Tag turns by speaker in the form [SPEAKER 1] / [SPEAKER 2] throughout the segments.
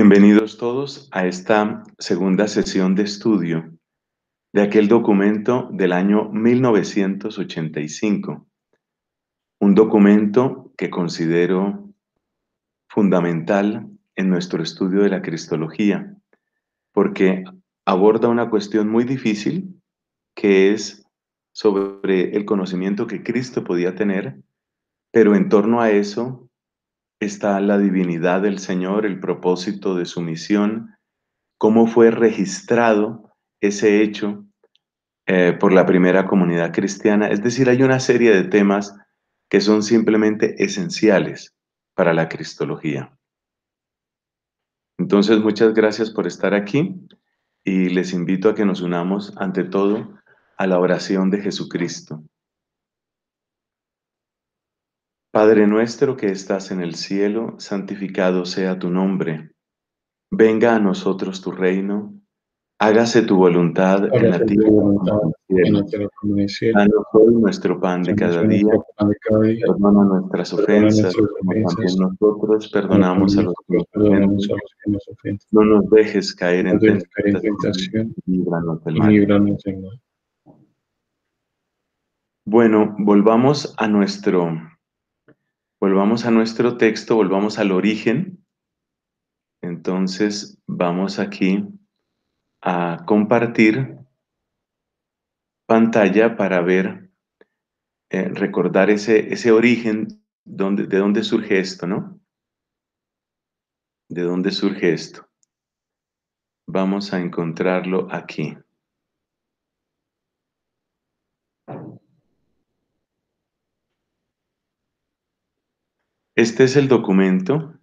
[SPEAKER 1] Bienvenidos todos a esta segunda sesión de estudio de aquel documento del año 1985, un documento que considero fundamental en nuestro estudio de la Cristología, porque aborda una cuestión muy difícil que es sobre el conocimiento que Cristo podía tener, pero en torno a eso está la divinidad del Señor, el propósito de su misión, cómo fue registrado ese hecho eh, por la primera comunidad cristiana. Es decir, hay una serie de temas que son simplemente esenciales para la cristología. Entonces, muchas gracias por estar aquí y les invito a que nos unamos ante todo a la oración de Jesucristo. Padre nuestro que estás en el cielo, santificado sea tu nombre. Venga a nosotros tu reino, hágase tu voluntad en la tierra como en el cielo. Danos hoy nuestro pan de cada día, perdona nuestras ofensas, como también nosotros perdonamos a los que nos ofenden. No nos dejes caer en tentación, líbranos del mal. Bueno, volvamos a nuestro Volvamos a nuestro texto, volvamos al origen. Entonces vamos aquí a compartir pantalla para ver, eh, recordar ese, origen, donde, de dónde surge esto, ¿no? De dónde surge esto. Vamos a encontrarlo aquí. Este es el documento.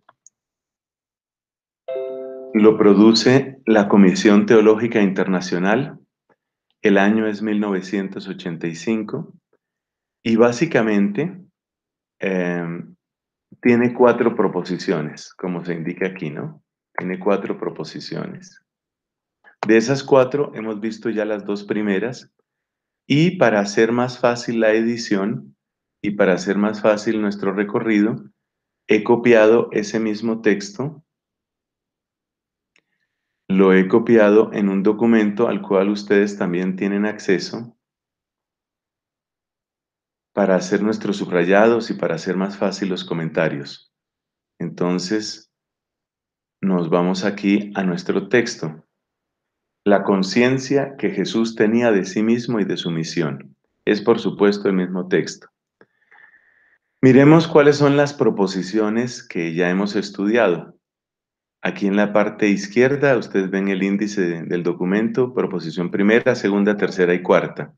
[SPEAKER 1] Lo produce la Comisión Teológica Internacional. El año es 1985. Y básicamente em, tiene cuatro proposiciones, como se indica aquí, ¿no? Tiene cuatro proposiciones. De esas cuatro hemos visto ya las dos primeras y para hacer más fácil la edición y para hacer más fácil nuestro recorrido, he copiado ese mismo texto, lo he copiado en un documento al cual ustedes también tienen acceso para hacer nuestros subrayados y para hacer más fácil los comentarios. Entonces, nos vamos aquí a nuestro texto. La conciencia que Jesús tenía de sí mismo y de su misión. Es por supuesto el mismo texto. Miremos cuáles son las proposiciones que ya hemos estudiado. Aquí en la parte izquierda ustedes ven el índice del documento, proposición primera, segunda, tercera y cuarta.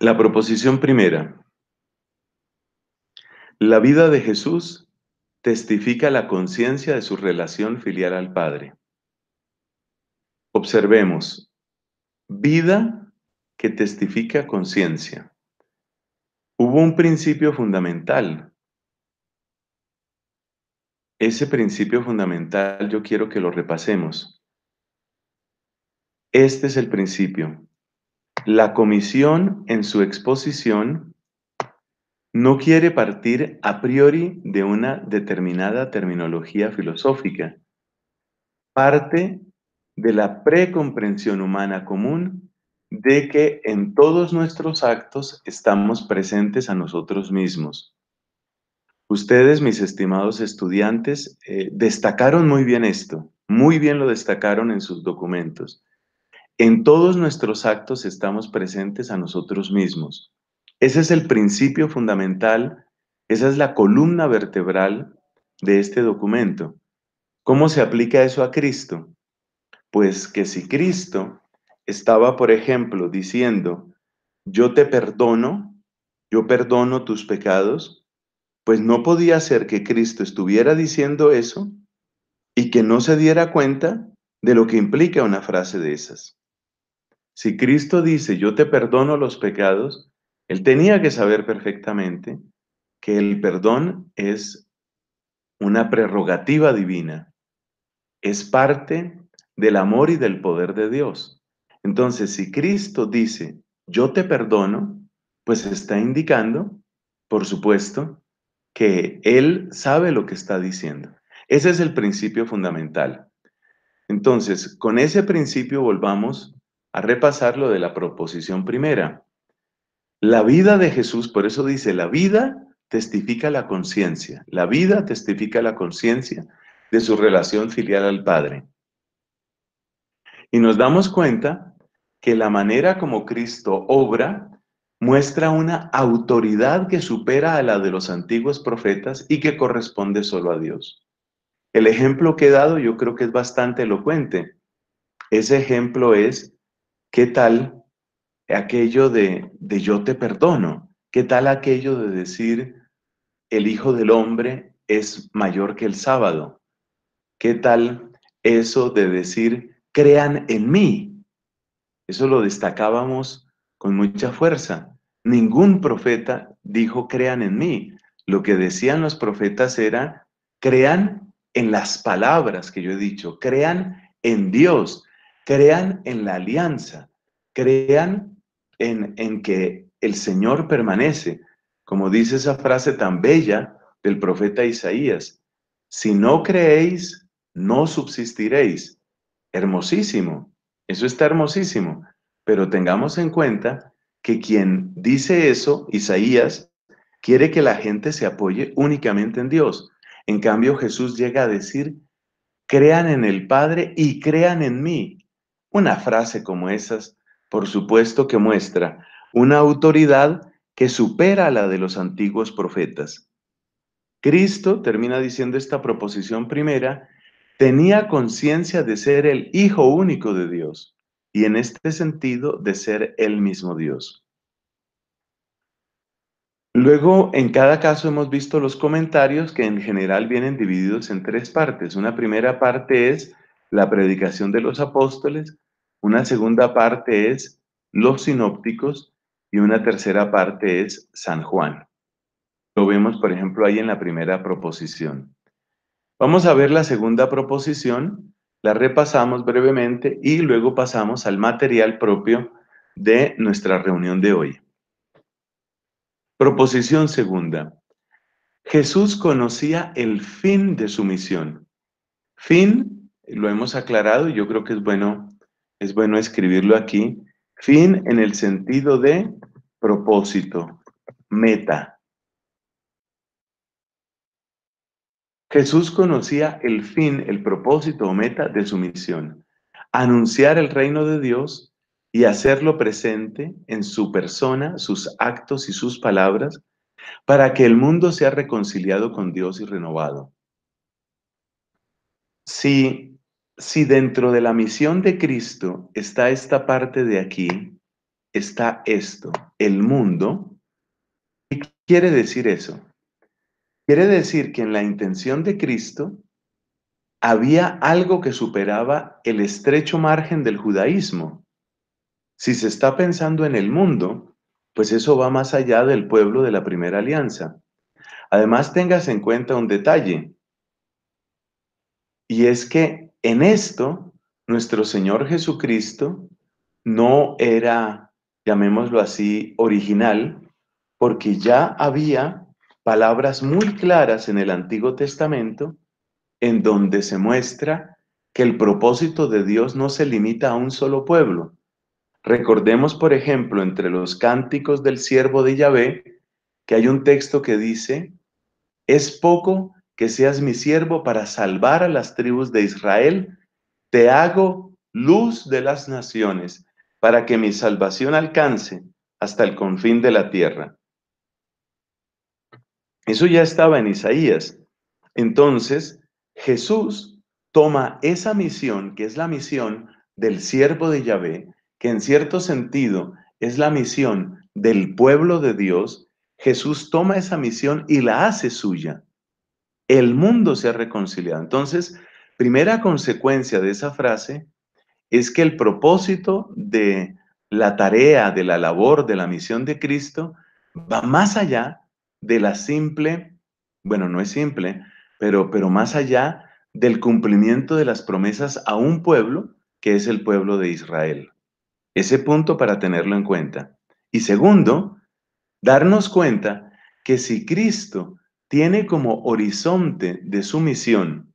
[SPEAKER 1] La proposición primera. La vida de Jesús testifica la conciencia de su relación filial al Padre. Observemos, vida que testifica conciencia. Hubo un principio fundamental. Ese principio fundamental yo quiero que lo repasemos. Este es el principio. La comisión en su exposición no quiere partir a priori de una determinada terminología filosófica. Parte de la precomprensión humana común de que en todos nuestros actos estamos presentes a nosotros mismos. Ustedes, mis estimados estudiantes, eh, destacaron muy bien esto, muy bien lo destacaron en sus documentos. En todos nuestros actos estamos presentes a nosotros mismos. Ese es el principio fundamental, esa es la columna vertebral de este documento. ¿Cómo se aplica eso a Cristo? Pues que si Cristo estaba, por ejemplo, diciendo, yo te perdono, yo perdono tus pecados, pues no podía ser que Cristo estuviera diciendo eso y que no se diera cuenta de lo que implica una frase de esas. Si Cristo dice, yo te perdono los pecados, él tenía que saber perfectamente que el perdón es una prerrogativa divina, es parte del amor y del poder de Dios. Entonces, si Cristo dice, yo te perdono, pues está indicando, por supuesto, que Él sabe lo que está diciendo. Ese es el principio fundamental. Entonces, con ese principio volvamos a repasar lo de la proposición primera. La vida de Jesús, por eso dice, la vida testifica la conciencia, la vida testifica la conciencia de su relación filial al Padre. Y nos damos cuenta que la manera como Cristo obra muestra una autoridad que supera a la de los antiguos profetas y que corresponde solo a Dios. El ejemplo que he dado yo creo que es bastante elocuente. Ese ejemplo es, ¿qué tal aquello de, de yo te perdono? ¿Qué tal aquello de decir, el Hijo del Hombre es mayor que el sábado? ¿Qué tal eso de decir, crean en mí? Eso lo destacábamos con mucha fuerza. Ningún profeta dijo crean en mí. Lo que decían los profetas era crean en las palabras que yo he dicho, crean en Dios, crean en la alianza, crean en, en que el Señor permanece. Como dice esa frase tan bella del profeta Isaías, si no creéis, no subsistiréis. Hermosísimo. Eso está hermosísimo, pero tengamos en cuenta que quien dice eso, Isaías, quiere que la gente se apoye únicamente en Dios. En cambio, Jesús llega a decir, crean en el Padre y crean en mí. Una frase como esas, por supuesto que muestra una autoridad que supera la de los antiguos profetas. Cristo termina diciendo esta proposición primera tenía conciencia de ser el Hijo único de Dios y en este sentido de ser el mismo Dios. Luego, en cada caso hemos visto los comentarios que en general vienen divididos en tres partes. Una primera parte es la predicación de los apóstoles, una segunda parte es los sinópticos y una tercera parte es San Juan. Lo vemos, por ejemplo, ahí en la primera proposición. Vamos a ver la segunda proposición, la repasamos brevemente y luego pasamos al material propio de nuestra reunión de hoy. Proposición segunda. Jesús conocía el fin de su misión. Fin, lo hemos aclarado y yo creo que es bueno, es bueno escribirlo aquí. Fin en el sentido de propósito, meta. Jesús conocía el fin, el propósito o meta de su misión, anunciar el reino de Dios y hacerlo presente en su persona, sus actos y sus palabras, para que el mundo sea reconciliado con Dios y renovado. Si, dentro de la misión de Cristo está esta parte de aquí, está esto, el mundo, ¿qué quiere decir eso? Quiere decir que en la intención de Cristo había algo que superaba el estrecho margen del judaísmo. Si se está pensando en el mundo, pues eso va más allá del pueblo de la primera alianza. Además, tengas en cuenta un detalle, y es que en esto nuestro Señor Jesucristo no era, llamémoslo así, original, porque ya había palabras muy claras en el Antiguo Testamento en donde se muestra que el propósito de Dios no se limita a un solo pueblo. Recordemos, por ejemplo, entre los cánticos del siervo de Yahvé, que hay un texto que dice, es poco que seas mi siervo para salvar a las tribus de Israel, te hago luz de las naciones, para que mi salvación alcance hasta el confín de la tierra. Eso ya estaba en Isaías. Entonces, Jesús toma esa misión, que es la misión del siervo de Yahvé, que en cierto sentido es la misión del pueblo de Dios, Jesús toma esa misión y la hace suya. El mundo se ha reconciliado. Entonces, primera consecuencia de esa frase es que el propósito de la tarea, de la labor, de la misión de Cristo va más allá de la simple, bueno, no es simple, pero, pero más allá del cumplimiento de las promesas a un pueblo que es el pueblo de Israel. Ese punto para tenerlo en cuenta. Y segundo, darnos cuenta que si Cristo tiene como horizonte de su misión,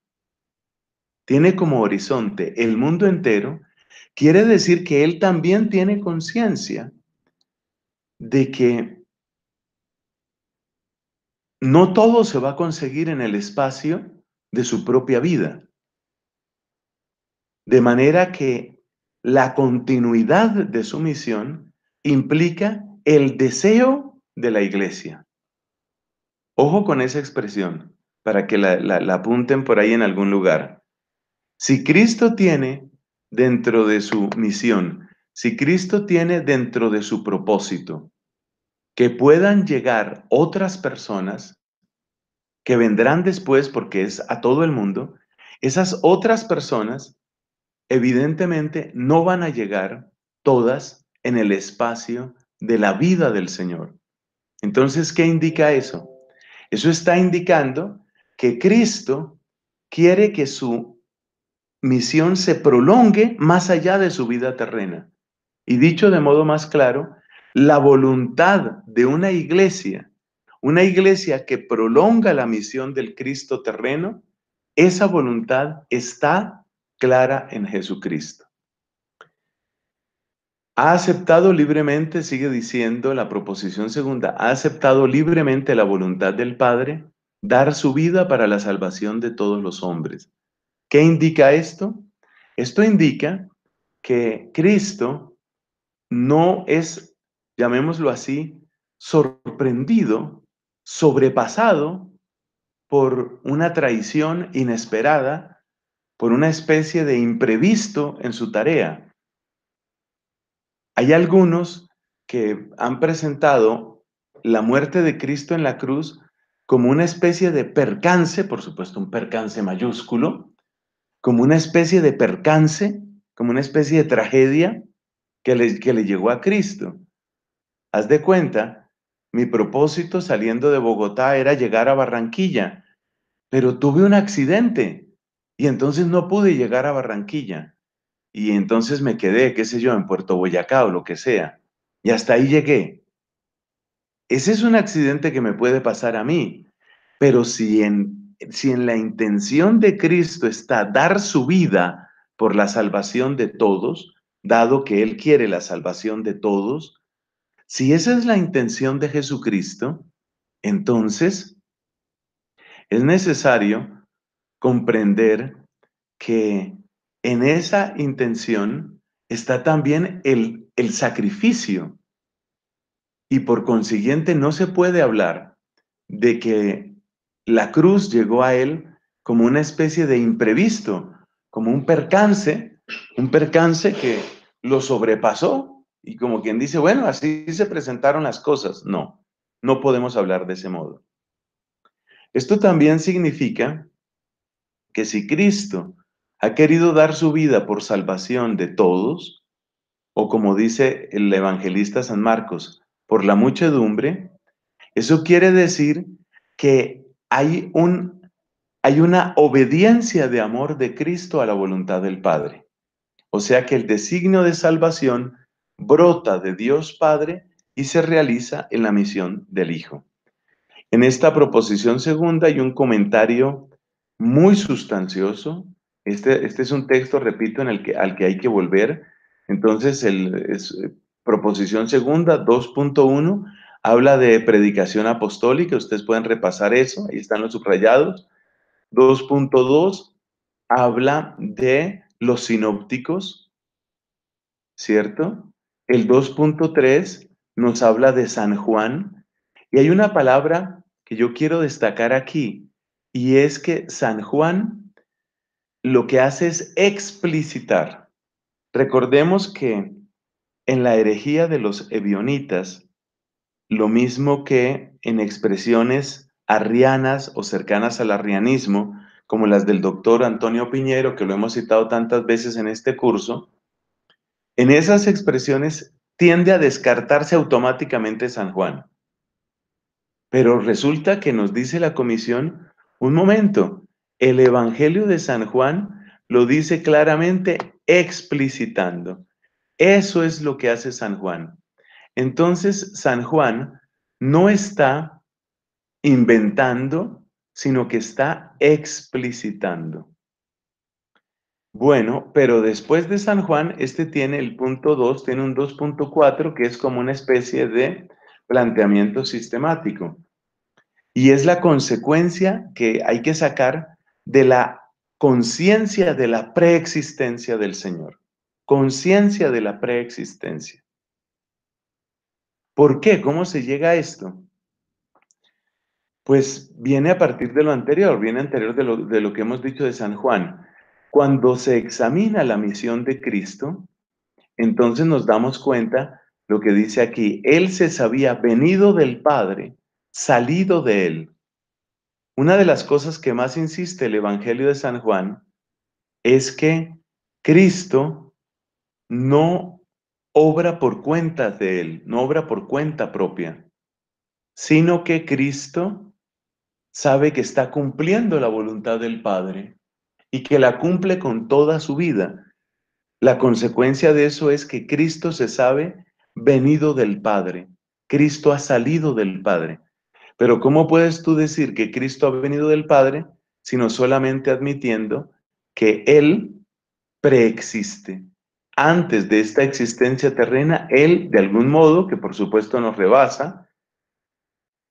[SPEAKER 1] tiene como horizonte el mundo entero, quiere decir que Él también tiene conciencia de que no todo se va a conseguir en el espacio de su propia vida. De manera que la continuidad de su misión implica el deseo de la iglesia. Ojo con esa expresión, para que la, apunten por ahí en algún lugar. Si Cristo tiene dentro de su misión, si Cristo tiene dentro de su propósito que puedan llegar otras personas que vendrán después porque es a todo el mundo, esas otras personas evidentemente no van a llegar todas en el espacio de la vida del Señor. Entonces, ¿qué indica eso? Eso está indicando que Cristo quiere que su misión se prolongue más allá de su vida terrena. Y dicho de modo más claro, la voluntad de una iglesia, una iglesia que prolonga la misión del Cristo terreno, esa voluntad está clara en Jesucristo. Ha aceptado libremente, sigue diciendo la proposición segunda, ha aceptado libremente la voluntad del Padre, dar su vida para la salvación de todos los hombres. ¿Qué indica esto? Esto indica que Cristo no es llamémoslo así, sorprendido, sobrepasado por una traición inesperada, por una especie de imprevisto en su tarea. Hay algunos que han presentado la muerte de Cristo en la cruz como una especie de percance, por supuesto un percance mayúsculo, como una especie de percance, como una especie de tragedia que le, que le llegó a Cristo. Haz de cuenta, mi propósito saliendo de Bogotá era llegar a Barranquilla, pero tuve un accidente y entonces no pude llegar a Barranquilla. Y entonces me quedé, qué sé yo, en Puerto Boyacá o lo que sea. Y hasta ahí llegué. Ese es un accidente que me puede pasar a mí, pero si en, si en la intención de Cristo está dar su vida por la salvación de todos, dado que Él quiere la salvación de todos, si esa es la intención de Jesucristo, entonces es necesario comprender que en esa intención está también el, el sacrificio. Y por consiguiente no se puede hablar de que la cruz llegó a él como una especie de imprevisto, como un percance, un percance que lo sobrepasó, y como quien dice, bueno, así se presentaron las cosas. No, no podemos hablar de ese modo. Esto también significa que si Cristo ha querido dar su vida por salvación de todos, o como dice el evangelista San Marcos, por la muchedumbre, eso quiere decir que hay, un, hay una obediencia de amor de Cristo a la voluntad del Padre. O sea que el designio de salvación brota de Dios Padre y se realiza en la misión del Hijo. En esta proposición segunda hay un comentario muy sustancioso. Este, este es un texto, repito, en el que, al que hay que volver. Entonces, el, es, eh, proposición segunda, 2.1, habla de predicación apostólica. Ustedes pueden repasar eso, ahí están los subrayados. 2.2 habla de los sinópticos, ¿cierto? El 2.3 nos habla de San Juan y hay una palabra que yo quiero destacar aquí y es que San Juan lo que hace es explicitar. Recordemos que en la herejía de los Evionitas, lo mismo que en expresiones arrianas o cercanas al arrianismo, como las del doctor Antonio Piñero, que lo hemos citado tantas veces en este curso, en esas expresiones tiende a descartarse automáticamente San Juan. Pero resulta que nos dice la comisión, un momento, el Evangelio de San Juan lo dice claramente explicitando. Eso es lo que hace San Juan. Entonces, San Juan no está inventando, sino que está explicitando. Bueno, pero después de San Juan, este tiene el punto 2, tiene un 2.4 que es como una especie de planteamiento sistemático. Y es la consecuencia que hay que sacar de la conciencia de la preexistencia del Señor. Conciencia de la preexistencia. ¿Por qué? ¿Cómo se llega a esto? Pues viene a partir de lo anterior, viene anterior de lo, de lo que hemos dicho de San Juan cuando se examina la misión de Cristo, entonces nos damos cuenta lo que dice aquí, Él se sabía venido del Padre, salido de Él. Una de las cosas que más insiste el Evangelio de San Juan es que Cristo no obra por cuenta de Él, no obra por cuenta propia, sino que Cristo sabe que está cumpliendo la voluntad del Padre y que la cumple con toda su vida. La consecuencia de eso es que Cristo se sabe venido del Padre. Cristo ha salido del Padre. Pero ¿cómo puedes tú decir que Cristo ha venido del Padre sino solamente admitiendo que Él preexiste? Antes de esta existencia terrena, Él, de algún modo, que por supuesto nos rebasa,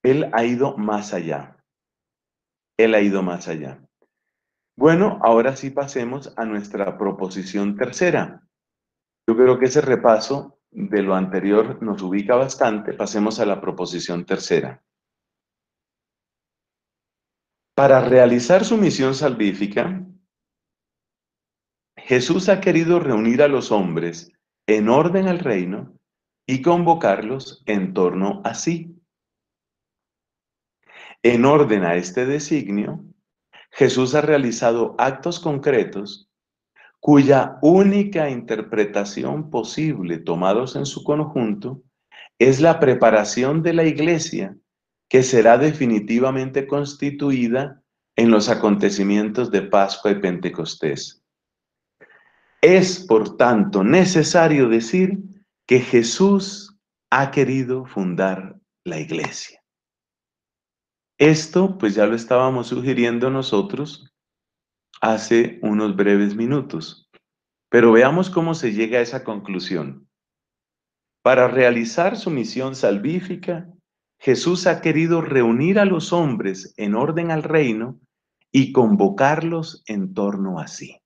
[SPEAKER 1] Él ha ido más allá. Él ha ido más allá. Bueno, ahora sí pasemos a nuestra proposición tercera. Yo creo que ese repaso de lo anterior nos ubica bastante. Pasemos a la proposición tercera. Para realizar su misión salvífica, Jesús ha querido reunir a los hombres en orden al reino y convocarlos en torno a sí. En orden a este designio, Jesús ha realizado actos concretos cuya única interpretación posible tomados en su conjunto es la preparación de la iglesia que será definitivamente constituida en los acontecimientos de Pascua y Pentecostés. Es, por tanto, necesario decir que Jesús ha querido fundar la iglesia. Esto pues ya lo estábamos sugiriendo nosotros hace unos breves minutos, pero veamos cómo se llega a esa conclusión. Para realizar su misión salvífica, Jesús ha querido reunir a los hombres en orden al reino y convocarlos en torno a sí.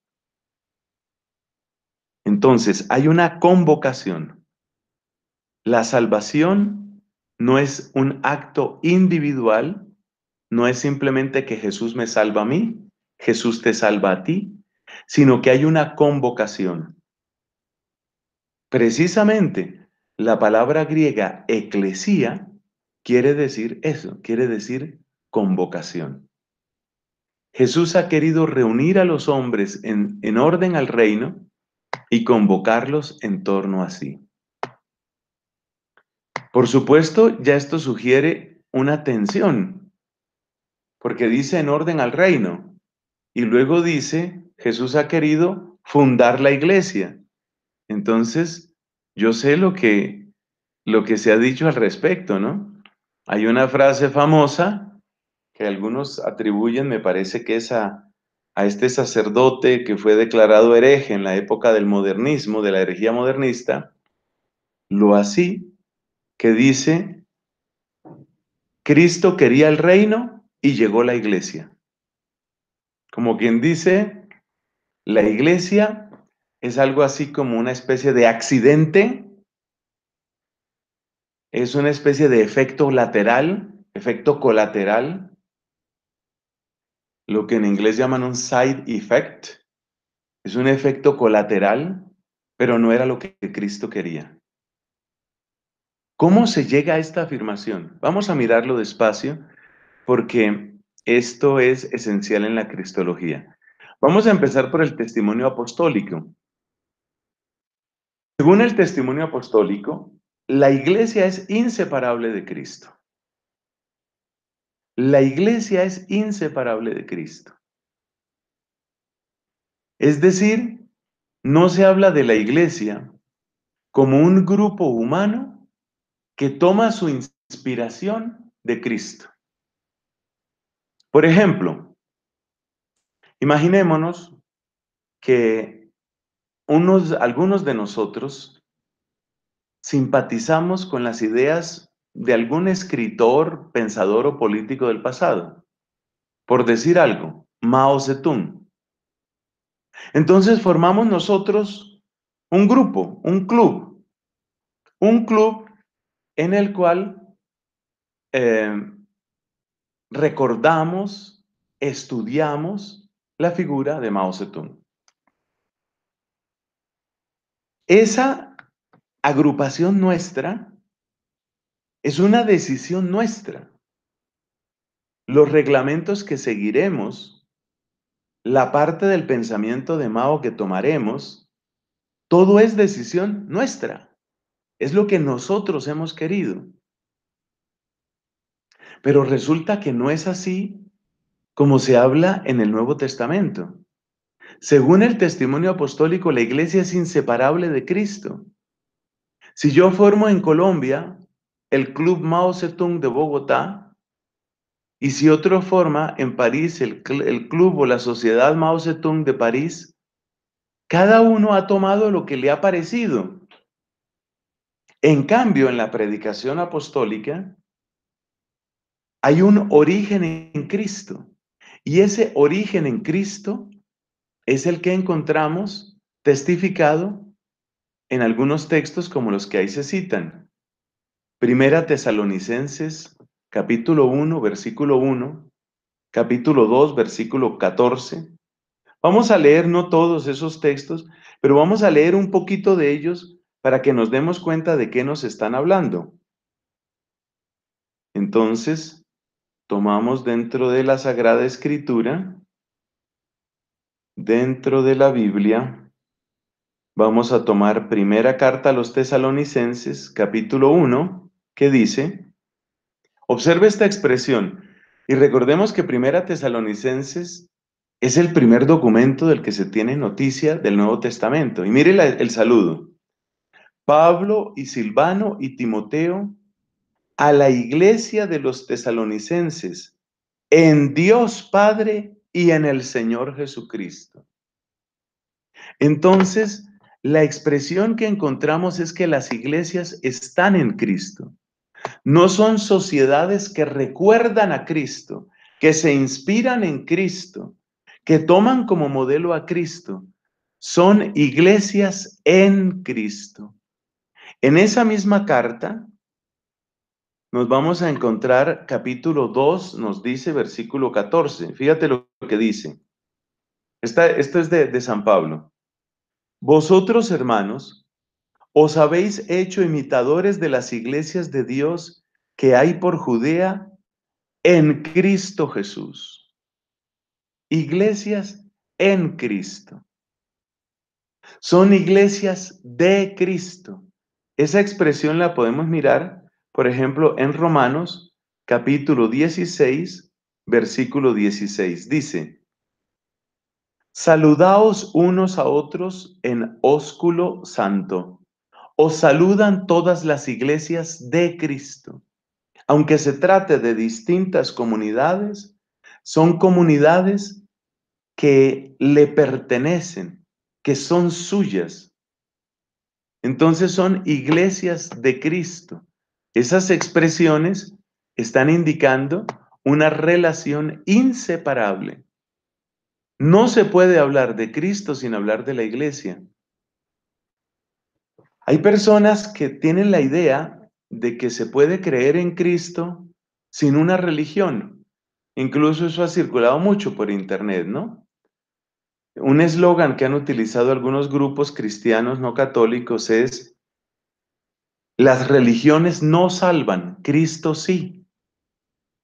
[SPEAKER 1] Entonces, hay una convocación. La salvación no es un acto individual, no es simplemente que Jesús me salva a mí, Jesús te salva a ti, sino que hay una convocación. Precisamente la palabra griega eclesía quiere decir eso, quiere decir convocación. Jesús ha querido reunir a los hombres en, en orden al reino y convocarlos en torno a sí. Por supuesto, ya esto sugiere una tensión porque dice en orden al reino. Y luego dice, Jesús ha querido fundar la iglesia. Entonces, yo sé lo que, lo que se ha dicho al respecto, ¿no? Hay una frase famosa que algunos atribuyen, me parece que es a, a este sacerdote que fue declarado hereje en la época del modernismo, de la herejía modernista, lo así, que dice, Cristo quería el reino y llegó la iglesia. Como quien dice, la iglesia es algo así como una especie de accidente, es una especie de efecto lateral, efecto colateral, lo que en inglés llaman un side effect, es un efecto colateral, pero no era lo que Cristo quería. ¿Cómo se llega a esta afirmación? Vamos a mirarlo despacio porque esto es esencial en la cristología. Vamos a empezar por el testimonio apostólico. Según el testimonio apostólico, la iglesia es inseparable de Cristo. La iglesia es inseparable de Cristo. Es decir, no se habla de la iglesia como un grupo humano que toma su inspiración de Cristo. Por ejemplo, imaginémonos que unos, algunos de nosotros simpatizamos con las ideas de algún escritor, pensador o político del pasado. Por decir algo, Mao Zedong. Entonces formamos nosotros un grupo, un club, un club en el cual eh, recordamos, estudiamos la figura de Mao Zedong. Esa agrupación nuestra es una decisión nuestra. Los reglamentos que seguiremos, la parte del pensamiento de Mao que tomaremos, todo es decisión nuestra. Es lo que nosotros hemos querido. Pero resulta que no es así como se habla en el Nuevo Testamento. Según el testimonio apostólico, la iglesia es inseparable de Cristo. Si yo formo en Colombia el Club Mao Zedong de Bogotá, y si otro forma en París el, Club o la Sociedad Mao Zedong de París, cada uno ha tomado lo que le ha parecido. En cambio, en la predicación apostólica, hay un origen en Cristo. Y ese origen en Cristo es el que encontramos testificado en algunos textos como los que ahí se citan. Primera Tesalonicenses, capítulo 1, versículo 1, capítulo 2, versículo 14. Vamos a leer no todos esos textos, pero vamos a leer un poquito de ellos para que nos demos cuenta de qué nos están hablando. Entonces, tomamos dentro de la Sagrada Escritura, dentro de la Biblia, vamos a tomar primera carta a los tesalonicenses, capítulo 1, que dice, observe esta expresión, y recordemos que primera tesalonicenses es el primer documento del que se tiene noticia del Nuevo Testamento. Y mire el saludo. Pablo y Silvano y Timoteo a la iglesia de los tesalonicenses, en Dios Padre y en el Señor Jesucristo. Entonces, la expresión que encontramos es que las iglesias están en Cristo. No son sociedades que recuerdan a Cristo, que se inspiran en Cristo, que toman como modelo a Cristo. Son iglesias en Cristo. En esa misma carta, nos vamos a encontrar capítulo 2, nos dice versículo 14. Fíjate lo que dice. Esta, esto es de San Pablo. Vosotros, hermanos, os habéis hecho imitadores de las iglesias de Dios que hay por Judea en Cristo Jesús. Iglesias en Cristo. Son iglesias de Cristo. Esa expresión la podemos mirar por ejemplo, en Romanos capítulo 16, versículo 16, dice, Saludaos unos a otros en ósculo santo. Os saludan todas las iglesias de Cristo. Aunque se trate de distintas comunidades, son comunidades que le pertenecen, que son suyas. Entonces son iglesias de Cristo. Esas expresiones están indicando una relación inseparable. No se puede hablar de Cristo sin hablar de la iglesia. Hay personas que tienen la idea de que se puede creer en Cristo sin una religión. Incluso eso ha circulado mucho por internet, ¿no? Un eslogan que han utilizado algunos grupos cristianos no católicos es las religiones no salvan, Cristo sí.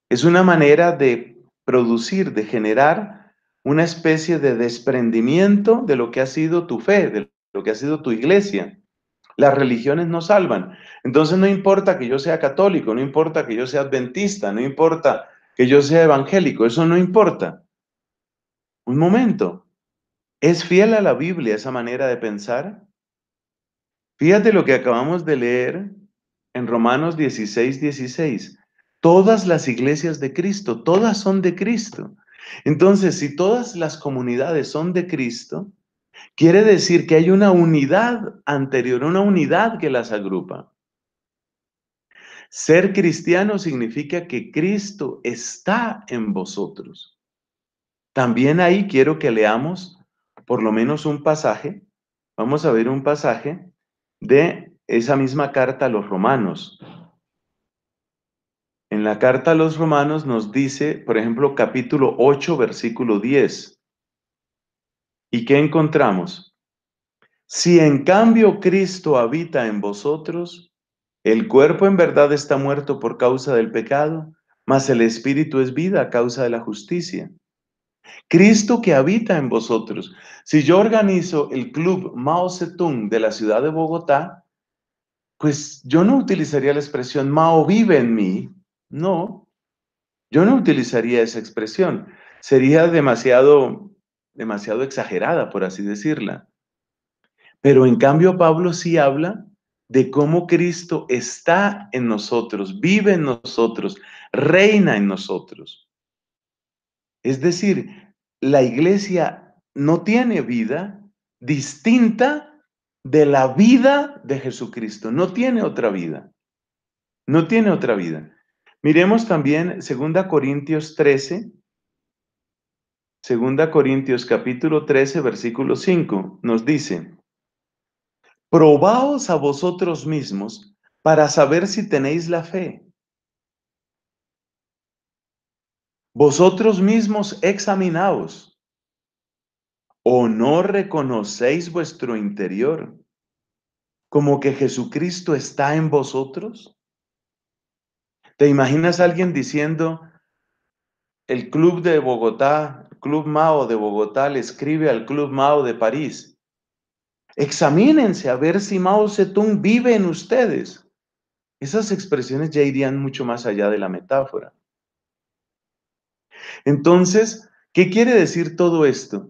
[SPEAKER 1] Es una manera de producir, de generar una especie de desprendimiento de lo que ha sido tu fe, de lo que ha sido tu iglesia. Las religiones no salvan. Entonces no importa que yo sea católico, no importa que yo sea adventista, no importa que yo sea evangélico, eso no importa. Un momento. ¿Es fiel a la Biblia esa manera de pensar? Fíjate lo que acabamos de leer en Romanos 16, 16. Todas las iglesias de Cristo, todas son de Cristo. Entonces, si todas las comunidades son de Cristo, quiere decir que hay una unidad anterior, una unidad que las agrupa. Ser cristiano significa que Cristo está en vosotros. También ahí quiero que leamos por lo menos un pasaje. Vamos a ver un pasaje de esa misma carta a los romanos. En la carta a los romanos nos dice, por ejemplo, capítulo 8, versículo 10. ¿Y qué encontramos? Si en cambio Cristo habita en vosotros, el cuerpo en verdad está muerto por causa del pecado, mas el espíritu es vida a causa de la justicia. Cristo que habita en vosotros. Si yo organizo el club Mao Zedong de la ciudad de Bogotá, pues yo no utilizaría la expresión Mao vive en mí. No, yo no utilizaría esa expresión. Sería demasiado, demasiado exagerada, por así decirla. Pero en cambio Pablo sí habla de cómo Cristo está en nosotros, vive en nosotros, reina en nosotros. Es decir, la iglesia no tiene vida distinta de la vida de Jesucristo, no tiene otra vida, no tiene otra vida. Miremos también 2 Corintios 13, 2 Corintios capítulo 13, versículo 5, nos dice, probaos a vosotros mismos para saber si tenéis la fe. Vosotros mismos examinaos. ¿O no reconocéis vuestro interior como que Jesucristo está en vosotros? ¿Te imaginas a alguien diciendo, el club de Bogotá, el club Mao de Bogotá le escribe al club Mao de París, examínense a ver si Mao Zedong vive en ustedes? Esas expresiones ya irían mucho más allá de la metáfora. Entonces, ¿qué quiere decir todo esto?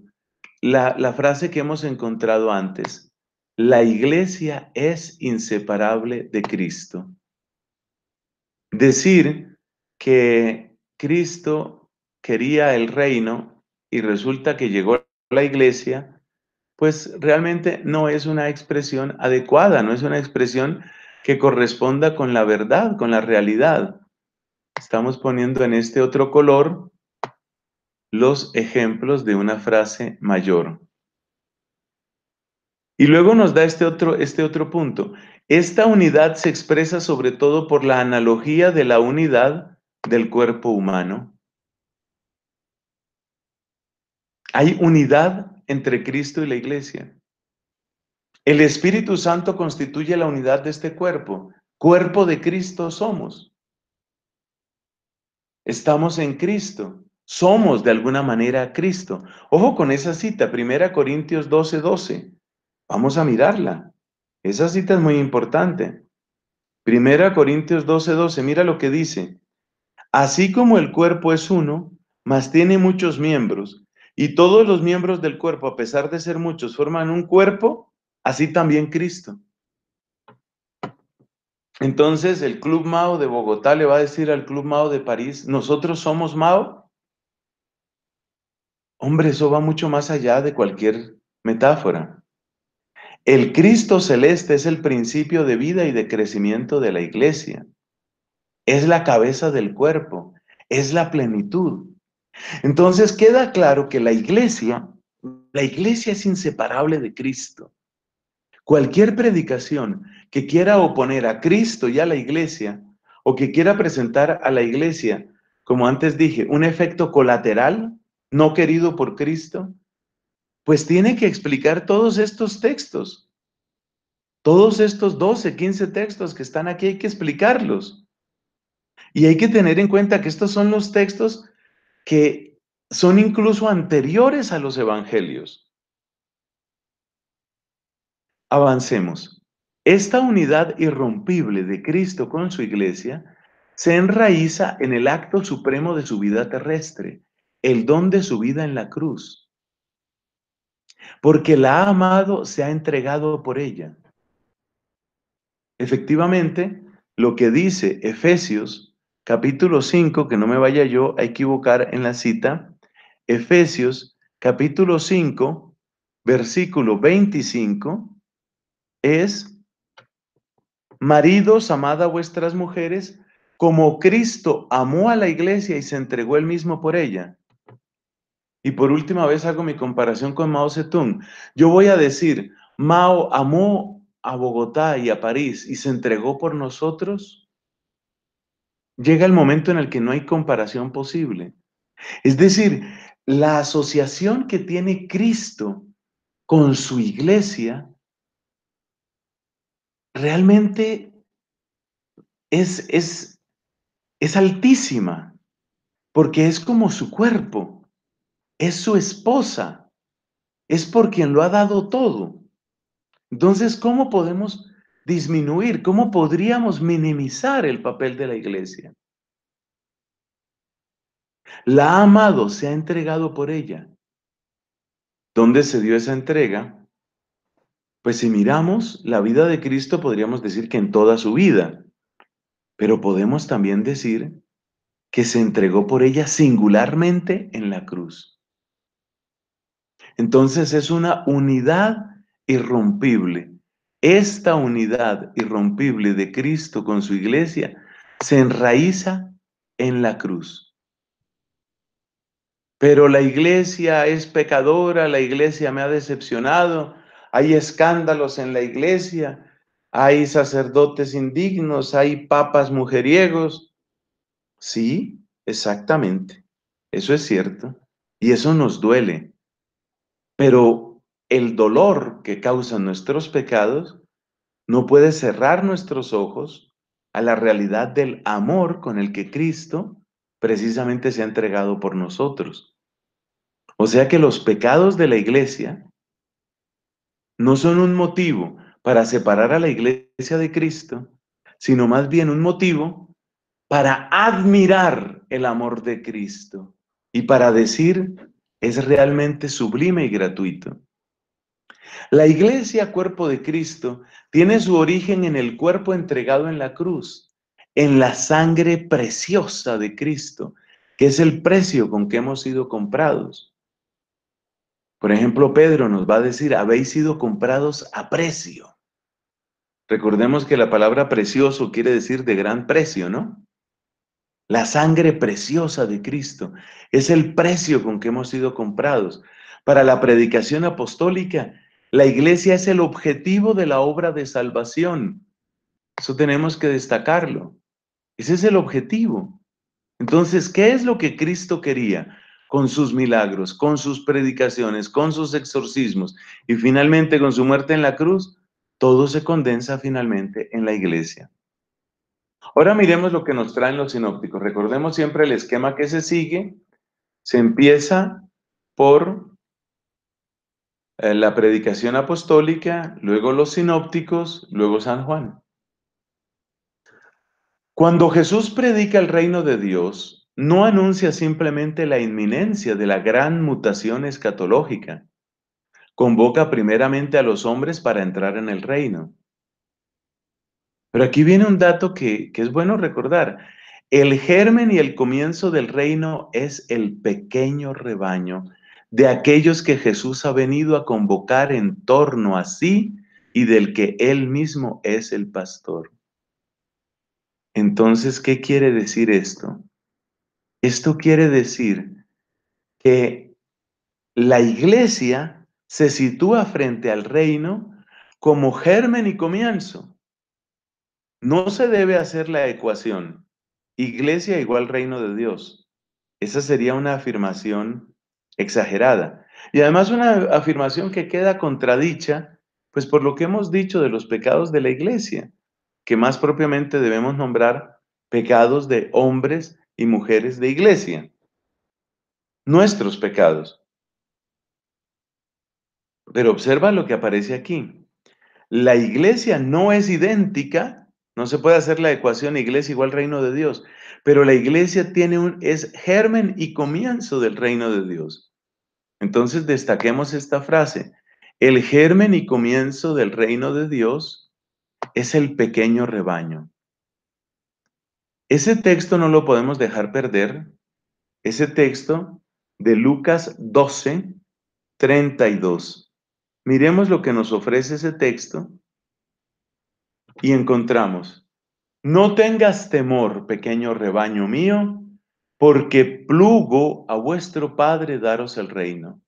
[SPEAKER 1] La, frase que hemos encontrado antes, la iglesia es inseparable de Cristo. Decir que Cristo quería el reino y resulta que llegó la iglesia, pues realmente no es una expresión adecuada, no es una expresión que corresponda con la verdad, con la realidad. Estamos poniendo en este otro color los ejemplos de una frase mayor. Y luego nos da este otro, este otro punto. Esta unidad se expresa sobre todo por la analogía de la unidad del cuerpo humano. Hay unidad entre Cristo y la iglesia. El Espíritu Santo constituye la unidad de este cuerpo. Cuerpo de Cristo somos. Estamos en Cristo. Somos de alguna manera Cristo. Ojo con esa cita, 1 Corintios 12, 12. Vamos a mirarla. Esa cita es muy importante. 1 Corintios 12, 12. Mira lo que dice. Así como el cuerpo es uno, mas tiene muchos miembros, y todos los miembros del cuerpo, a pesar de ser muchos, forman un cuerpo, así también Cristo. Entonces el Club Mao de Bogotá le va a decir al Club Mao de París, nosotros somos Mao Hombre, eso va mucho más allá de cualquier metáfora. El Cristo celeste es el principio de vida y de crecimiento de la iglesia. Es la cabeza del cuerpo, es la plenitud. Entonces queda claro que la iglesia, la iglesia es inseparable de Cristo. Cualquier predicación que quiera oponer a Cristo y a la iglesia, o que quiera presentar a la iglesia, como antes dije, un efecto colateral, no querido por Cristo, pues tiene que explicar todos estos textos. Todos estos 12, 15 textos que están aquí hay que explicarlos. Y hay que tener en cuenta que estos son los textos que son incluso anteriores a los evangelios. Avancemos. Esta unidad irrompible de Cristo con su iglesia se enraiza en el acto supremo de su vida terrestre, el don de su vida en la cruz. Porque la ha amado, se ha entregado por ella. Efectivamente, lo que dice Efesios capítulo 5, que no me vaya yo a equivocar en la cita, Efesios capítulo 5, versículo 25, es, maridos, amad a vuestras mujeres, como Cristo amó a la iglesia y se entregó él mismo por ella, y por última vez hago mi comparación con Mao Zedong. Yo voy a decir, Mao amó a Bogotá y a París y se entregó por nosotros. Llega el momento en el que no hay comparación posible. Es decir, la asociación que tiene Cristo con su iglesia realmente es, es, es altísima, porque es como su cuerpo es su esposa, es por quien lo ha dado todo. Entonces, ¿cómo podemos disminuir, cómo podríamos minimizar el papel de la iglesia? La ha amado, se ha entregado por ella. ¿Dónde se dio esa entrega? Pues si miramos la vida de Cristo, podríamos decir que en toda su vida, pero podemos también decir que se entregó por ella singularmente en la cruz. Entonces es una unidad irrompible. Esta unidad irrompible de Cristo con su iglesia se enraiza en la cruz. Pero la iglesia es pecadora, la iglesia me ha decepcionado, hay escándalos en la iglesia, hay sacerdotes indignos, hay papas mujeriegos. Sí, exactamente, eso es cierto. Y eso nos duele, pero el dolor que causan nuestros pecados no puede cerrar nuestros ojos a la realidad del amor con el que Cristo precisamente se ha entregado por nosotros. O sea que los pecados de la iglesia no son un motivo para separar a la iglesia de Cristo, sino más bien un motivo para admirar el amor de Cristo y para decir, es realmente sublime y gratuito. La iglesia, cuerpo de Cristo, tiene su origen en el cuerpo entregado en la cruz, en la sangre preciosa de Cristo, que es el precio con que hemos sido comprados. Por ejemplo, Pedro nos va a decir, habéis sido comprados a precio. Recordemos que la palabra precioso quiere decir de gran precio, ¿no? La sangre preciosa de Cristo es el precio con que hemos sido comprados. Para la predicación apostólica, la iglesia es el objetivo de la obra de salvación. Eso tenemos que destacarlo. Ese es el objetivo. Entonces, ¿qué es lo que Cristo quería con sus milagros, con sus predicaciones, con sus exorcismos y finalmente con su muerte en la cruz? Todo se condensa finalmente en la iglesia. Ahora miremos lo que nos traen los sinópticos. Recordemos siempre el esquema que se sigue. Se empieza por eh, la predicación apostólica, luego los sinópticos, luego San Juan. Cuando Jesús predica el reino de Dios, no anuncia simplemente la inminencia de la gran mutación escatológica. Convoca primeramente a los hombres para entrar en el reino. Pero aquí viene un dato que, que es bueno recordar. El germen y el comienzo del reino es el pequeño rebaño de aquellos que Jesús ha venido a convocar en torno a sí y del que él mismo es el pastor. Entonces, ¿qué quiere decir esto? Esto quiere decir que la iglesia se sitúa frente al reino como germen y comienzo. No se debe hacer la ecuación iglesia igual reino de Dios. Esa sería una afirmación exagerada. Y además una afirmación que queda contradicha, pues por lo que hemos dicho de los pecados de la iglesia, que más propiamente debemos nombrar pecados de hombres y mujeres de iglesia. Nuestros pecados. Pero observa lo que aparece aquí. La iglesia no es idéntica no se puede hacer la ecuación iglesia igual reino de Dios, pero la iglesia tiene un, es germen y comienzo del reino de Dios. Entonces destaquemos esta frase. El germen y comienzo del reino de Dios es el pequeño rebaño. Ese texto no lo podemos dejar perder. Ese texto de Lucas 12, 32. Miremos lo que nos ofrece ese texto y encontramos, no tengas temor, pequeño rebaño mío, porque plugo a vuestro Padre daros el reino.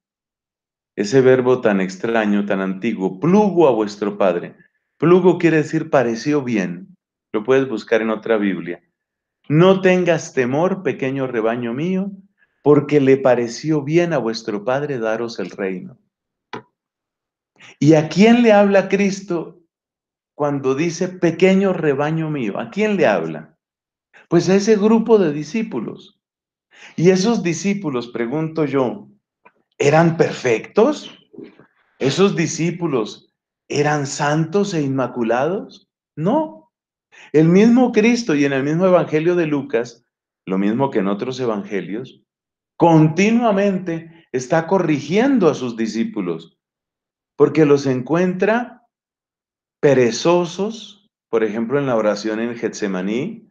[SPEAKER 1] Ese verbo tan extraño, tan antiguo, plugo a vuestro Padre. Plugo quiere decir pareció bien. Lo puedes buscar en otra Biblia. No tengas temor, pequeño rebaño mío, porque le pareció bien a vuestro Padre daros el reino. ¿Y a quién le habla Cristo cuando dice, pequeño rebaño mío, ¿a quién le habla? Pues a ese grupo de discípulos. Y esos discípulos, pregunto yo, ¿eran perfectos? ¿Esos discípulos eran santos e inmaculados? No. El mismo Cristo y en el mismo Evangelio de Lucas, lo mismo que en otros evangelios, continuamente está corrigiendo a sus discípulos, porque los encuentra perezosos, por ejemplo, en la oración en Getsemaní,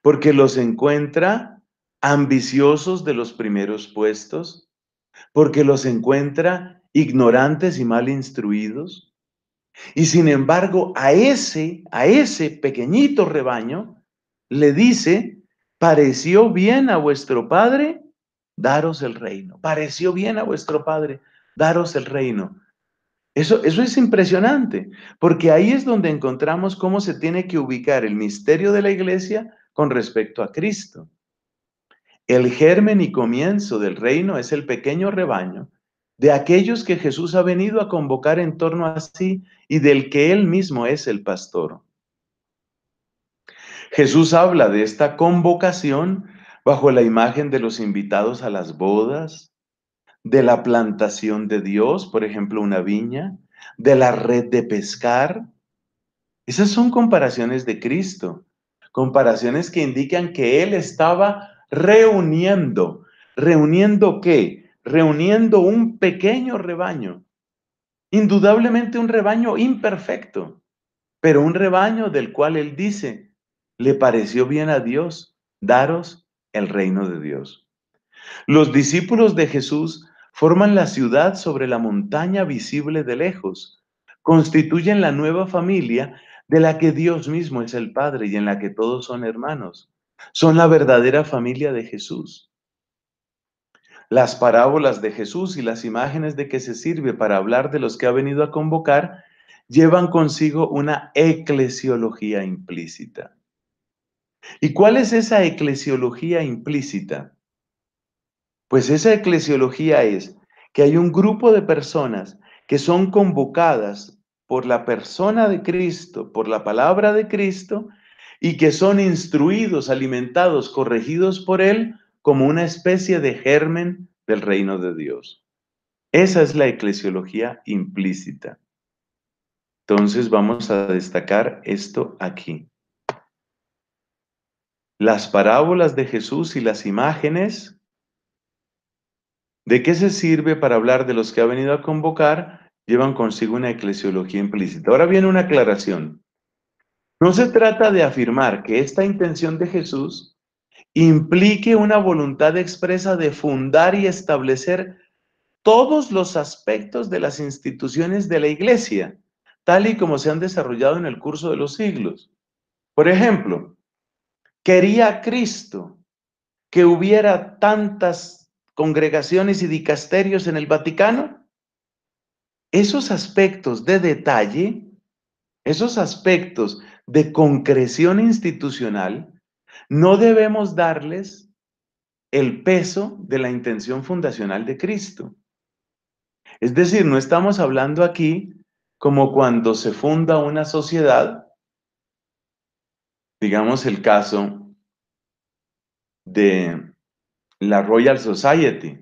[SPEAKER 1] porque los encuentra ambiciosos de los primeros puestos, porque los encuentra ignorantes y mal instruidos. Y sin embargo, a ese, a ese pequeñito rebaño le dice, pareció bien a vuestro Padre daros el reino. Pareció bien a vuestro Padre daros el reino. Eso, es impresionante, porque ahí es donde encontramos cómo se tiene que ubicar el misterio de la iglesia con respecto a Cristo. El germen y comienzo del reino es el pequeño rebaño de aquellos que Jesús ha venido a convocar en torno a sí y del que él mismo es el pastor. Jesús habla de esta convocación bajo la imagen de los invitados a las bodas, de la plantación de Dios, por ejemplo, una viña, de la red de pescar. Esas son comparaciones de Cristo, comparaciones que indican que Él estaba reuniendo. ¿Reuniendo qué? Reuniendo un pequeño rebaño. Indudablemente un rebaño imperfecto, pero un rebaño del cual Él dice, le pareció bien a Dios daros el reino de Dios. Los discípulos de Jesús forman la ciudad sobre la montaña visible de lejos, constituyen la nueva familia de la que Dios mismo es el Padre y en la que todos son hermanos. Son la verdadera familia de Jesús. Las parábolas de Jesús y las imágenes de que se sirve para hablar de los que ha venido a convocar llevan consigo una eclesiología implícita. ¿Y cuál es esa eclesiología implícita? Pues esa eclesiología es que hay un grupo de personas que son convocadas por la persona de Cristo, por la palabra de Cristo, y que son instruidos, alimentados, corregidos por Él como una especie de germen del reino de Dios. Esa es la eclesiología implícita. Entonces vamos a destacar esto aquí. Las parábolas de Jesús y las imágenes ¿De qué se sirve para hablar de los que ha venido a convocar? Llevan consigo una eclesiología implícita. Ahora viene una aclaración. No se trata de afirmar que esta intención de Jesús implique una voluntad expresa de fundar y establecer todos los aspectos de las instituciones de la iglesia, tal y como se han desarrollado en el curso de los siglos. Por ejemplo, quería Cristo que hubiera tantas congregaciones y dicasterios en el Vaticano? Esos aspectos de detalle, esos aspectos de concreción institucional, no debemos darles el peso de la intención fundacional de Cristo. Es decir, no estamos hablando aquí como cuando se funda una sociedad, digamos el caso de la Royal Society.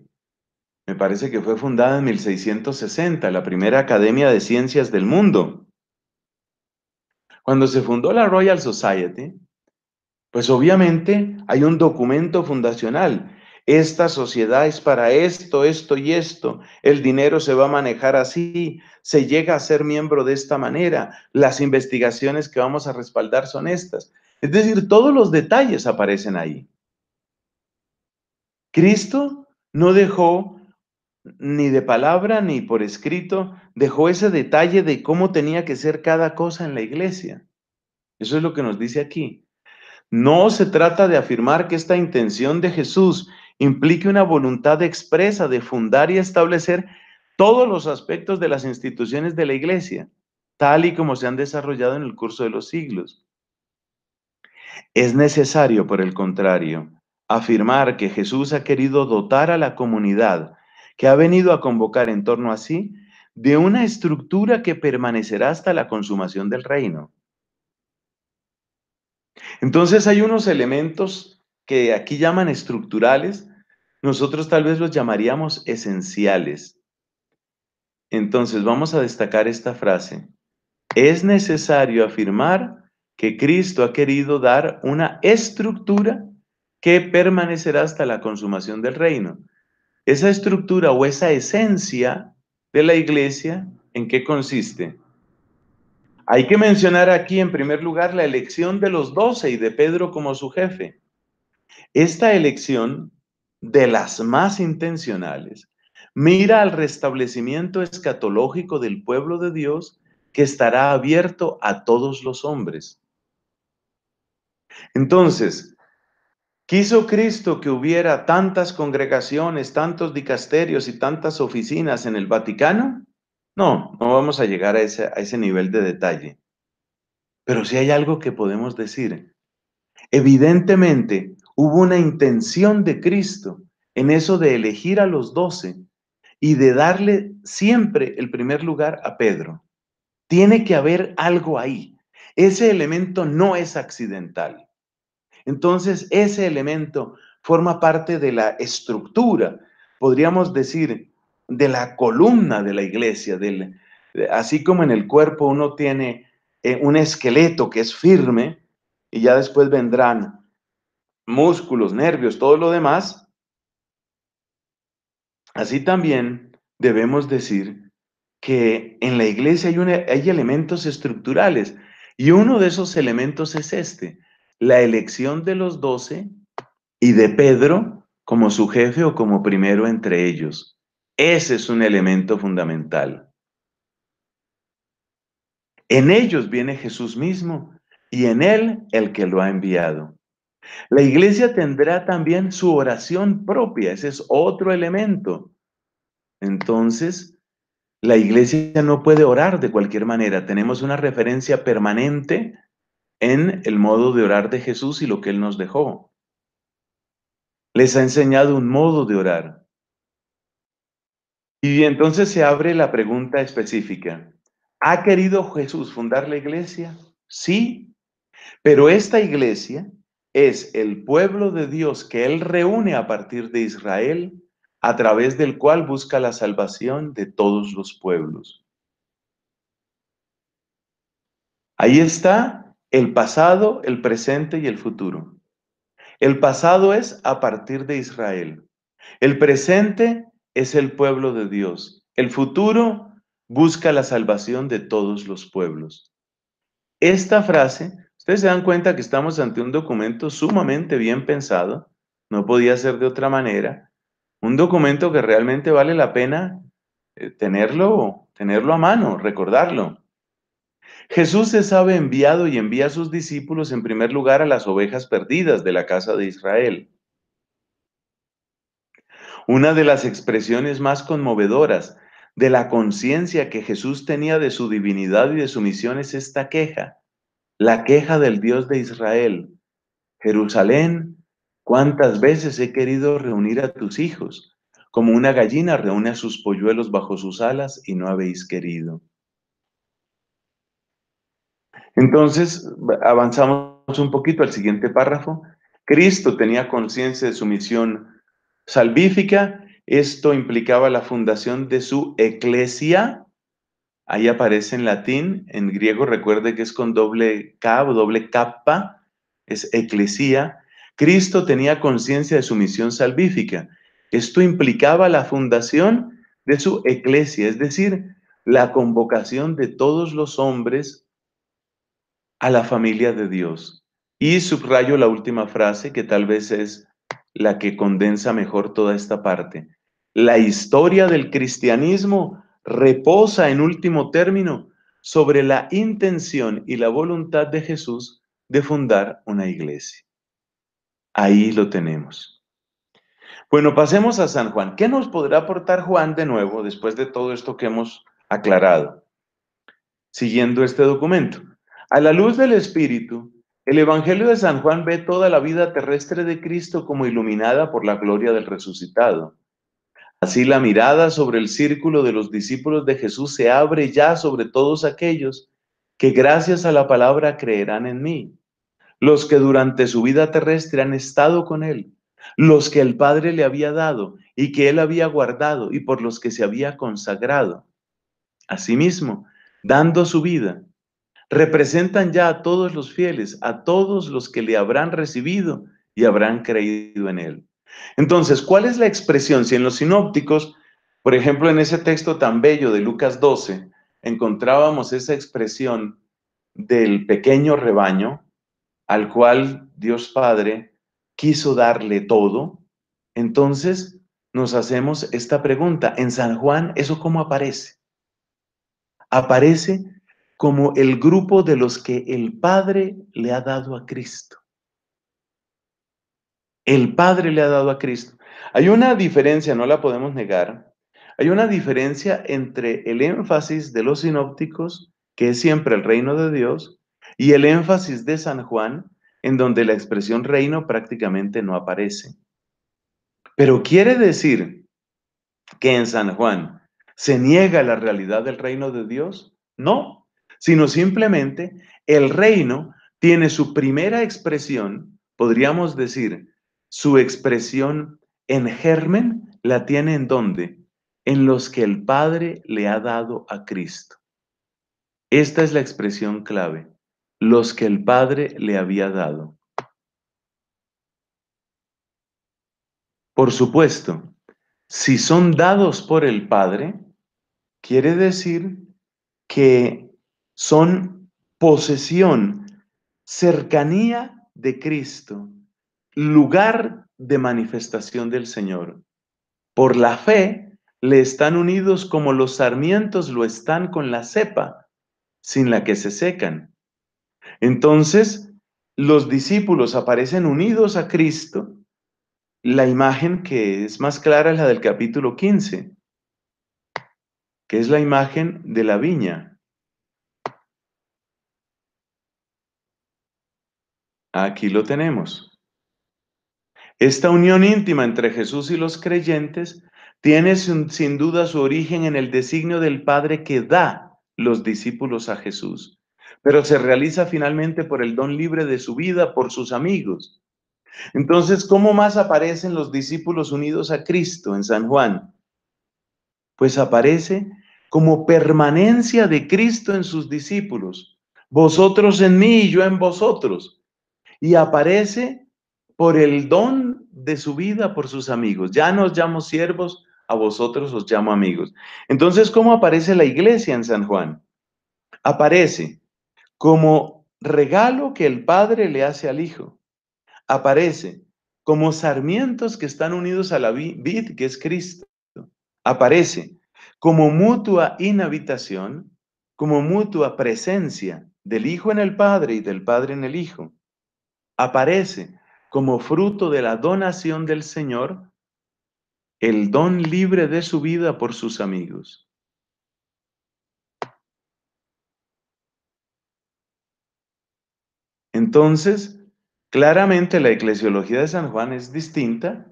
[SPEAKER 1] Me parece que fue fundada en 1660, la primera academia de ciencias del mundo. Cuando se fundó la Royal Society, pues obviamente hay un documento fundacional. Esta sociedad es para esto, esto y esto. El dinero se va a manejar así. Se llega a ser miembro de esta manera. Las investigaciones que vamos a respaldar son estas. Es decir, todos los detalles aparecen ahí. Cristo no dejó ni de palabra ni por escrito, dejó ese detalle de cómo tenía que ser cada cosa en la iglesia. Eso es lo que nos dice aquí. No se trata de afirmar que esta intención de Jesús implique una voluntad expresa de fundar y establecer todos los aspectos de las instituciones de la iglesia, tal y como se han desarrollado en el curso de los siglos. Es necesario, por el contrario, afirmar que Jesús ha querido dotar a la comunidad que ha venido a convocar en torno a sí de una estructura que permanecerá hasta la consumación del reino. Entonces hay unos elementos que aquí llaman estructurales, nosotros tal vez los llamaríamos esenciales. Entonces vamos a destacar esta frase. Es necesario afirmar que Cristo ha querido dar una estructura que permanecerá hasta la consumación del reino. Esa estructura o esa esencia de la iglesia, ¿en qué consiste? Hay que mencionar aquí, en primer lugar, la elección de los doce y de Pedro como su jefe. Esta elección, de las más intencionales, mira al restablecimiento escatológico del pueblo de Dios que estará abierto a todos los hombres. Entonces, Quiso Cristo que hubiera tantas congregaciones, tantos dicasterios y tantas oficinas en el Vaticano? No, no vamos a llegar a ese, a ese nivel de detalle. Pero sí hay algo que podemos decir. Evidentemente, hubo una intención de Cristo en eso de elegir a los doce y de darle siempre el primer lugar a Pedro. Tiene que haber algo ahí. Ese elemento no es accidental. Entonces, ese elemento forma parte de la estructura, podríamos decir, de la columna de la iglesia, del, así como en el cuerpo uno tiene eh, un esqueleto que es firme y ya después vendrán músculos, nervios, todo lo demás, así también debemos decir que en la iglesia hay elementos estructurales y uno de esos elementos es este, la elección de los doce y de Pedro como su jefe o como primero entre ellos. Ese es un elemento fundamental. En ellos viene Jesús mismo y en él el que lo ha enviado. La iglesia tendrá también su oración propia, ese es otro elemento. Entonces, la iglesia no puede orar de cualquier manera. Tenemos una referencia permanente en el modo de orar de Jesús y lo que Él nos dejó. Les ha enseñado un modo de orar. Y entonces se abre la pregunta específica. ¿Ha querido Jesús fundar la iglesia? Sí, pero esta iglesia es el pueblo de Dios que Él reúne a partir de Israel, a través del cual busca la salvación de todos los pueblos. Ahí está el pasado, el presente y el futuro. El pasado es a partir de Israel. El presente es el pueblo de Dios. El futuro busca la salvación de todos los pueblos. Esta frase, ustedes se dan cuenta que estamos ante un documento sumamente bien pensado, no podía ser de otra manera, un documento que realmente vale la pena eh, tenerlo, tenerlo a mano, recordarlo. Jesús se sabe enviado y envía a sus discípulos en primer lugar a las ovejas perdidas de la casa de Israel. Una de las expresiones más conmovedoras de la conciencia que Jesús tenía de su divinidad y de su misión es esta queja, la queja del Dios de Israel. Jerusalén, cuántas veces he querido reunir a tus hijos, como una gallina reúne a sus polluelos bajo sus alas y no habéis querido. Entonces, avanzamos un poquito al siguiente párrafo. Cristo tenía conciencia de su misión salvífica. Esto implicaba la fundación de su eclesia. Ahí aparece en latín, en griego recuerde que es con doble K doble capa, es eclesia. Cristo tenía conciencia de su misión salvífica. Esto implicaba la fundación de su eclesia, es decir, la convocación de todos los hombres a la familia de Dios. Y subrayo la última frase que tal vez es la que condensa mejor toda esta parte. La historia del cristianismo reposa en último término sobre la intención y la voluntad de Jesús de fundar una iglesia. Ahí lo tenemos. Bueno, pasemos a San Juan. ¿Qué nos podrá aportar Juan de nuevo después de todo esto que hemos aclarado? Siguiendo este documento. A la luz del Espíritu, el Evangelio de San Juan ve toda la vida terrestre de Cristo como iluminada por la gloria del resucitado. Así la mirada sobre el círculo de los discípulos de Jesús se abre ya sobre todos aquellos que gracias a la palabra creerán en mí, los que durante su vida terrestre han estado con Él, los que el Padre le había dado y que Él había guardado y por los que se había consagrado. Asimismo, dando su vida, representan ya a todos los fieles, a todos los que le habrán recibido y habrán creído en él. Entonces, ¿cuál es la expresión? Si en los sinópticos, por ejemplo, en ese texto tan bello de Lucas 12, encontrábamos esa expresión del pequeño rebaño al cual Dios Padre quiso darle todo, entonces nos hacemos esta pregunta. En San Juan, ¿eso cómo aparece? Aparece como el grupo de los que el Padre le ha dado a Cristo. El Padre le ha dado a Cristo. Hay una diferencia, no la podemos negar. Hay una diferencia entre el énfasis de los sinópticos, que es siempre el reino de Dios, y el énfasis de San Juan, en donde la expresión reino prácticamente no aparece. Pero quiere decir que en San Juan se niega la realidad del reino de Dios? No, sino simplemente el reino tiene su primera expresión, podríamos decir, su expresión en germen, la tiene en dónde? En los que el Padre le ha dado a Cristo. Esta es la expresión clave, los que el Padre le había dado. Por supuesto, si son dados por el Padre, quiere decir que son posesión, cercanía de Cristo, lugar de manifestación del Señor. Por la fe le están unidos como los sarmientos lo están con la cepa, sin la que se secan. Entonces, los discípulos aparecen unidos a Cristo. La imagen que es más clara es la del capítulo 15, que es la imagen de la viña. Aquí lo tenemos. Esta unión íntima entre Jesús y los creyentes tiene sin, duda su origen en el designio del Padre que da los discípulos a Jesús, pero se realiza finalmente por el don libre de su vida, por sus amigos. Entonces, ¿cómo más aparecen los discípulos unidos a Cristo en San Juan? Pues aparece como permanencia de Cristo en sus discípulos, vosotros en mí y yo en vosotros y aparece por el don de su vida por sus amigos. Ya nos llamo siervos, a vosotros os llamo amigos. Entonces, ¿cómo aparece la iglesia en San Juan? Aparece como regalo que el Padre le hace al Hijo. Aparece como sarmientos que están unidos a la vid, que es Cristo. Aparece como mutua inhabitación, como mutua presencia del Hijo en el Padre y del Padre en el Hijo aparece como fruto de la donación del Señor el don libre de su vida por sus amigos. Entonces, claramente la eclesiología de San Juan es distinta,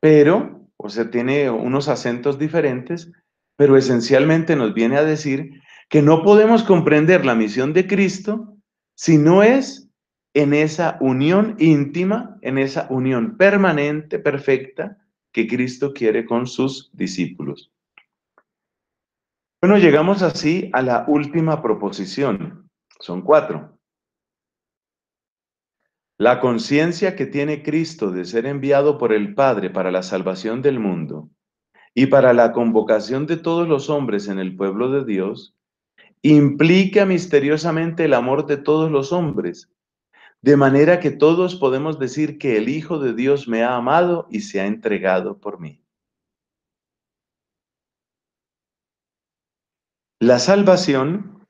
[SPEAKER 1] pero, o sea, tiene unos acentos diferentes, pero esencialmente nos viene a decir que no podemos comprender la misión de Cristo si no es en esa unión íntima, en esa unión permanente, perfecta, que Cristo quiere con sus discípulos. Bueno, llegamos así a la última proposición. Son cuatro. La conciencia que tiene Cristo de ser enviado por el Padre para la salvación del mundo y para la convocación de todos los hombres en el pueblo de Dios implica misteriosamente el amor de todos los hombres de manera que todos podemos decir que el Hijo de Dios me ha amado y se ha entregado por mí. La salvación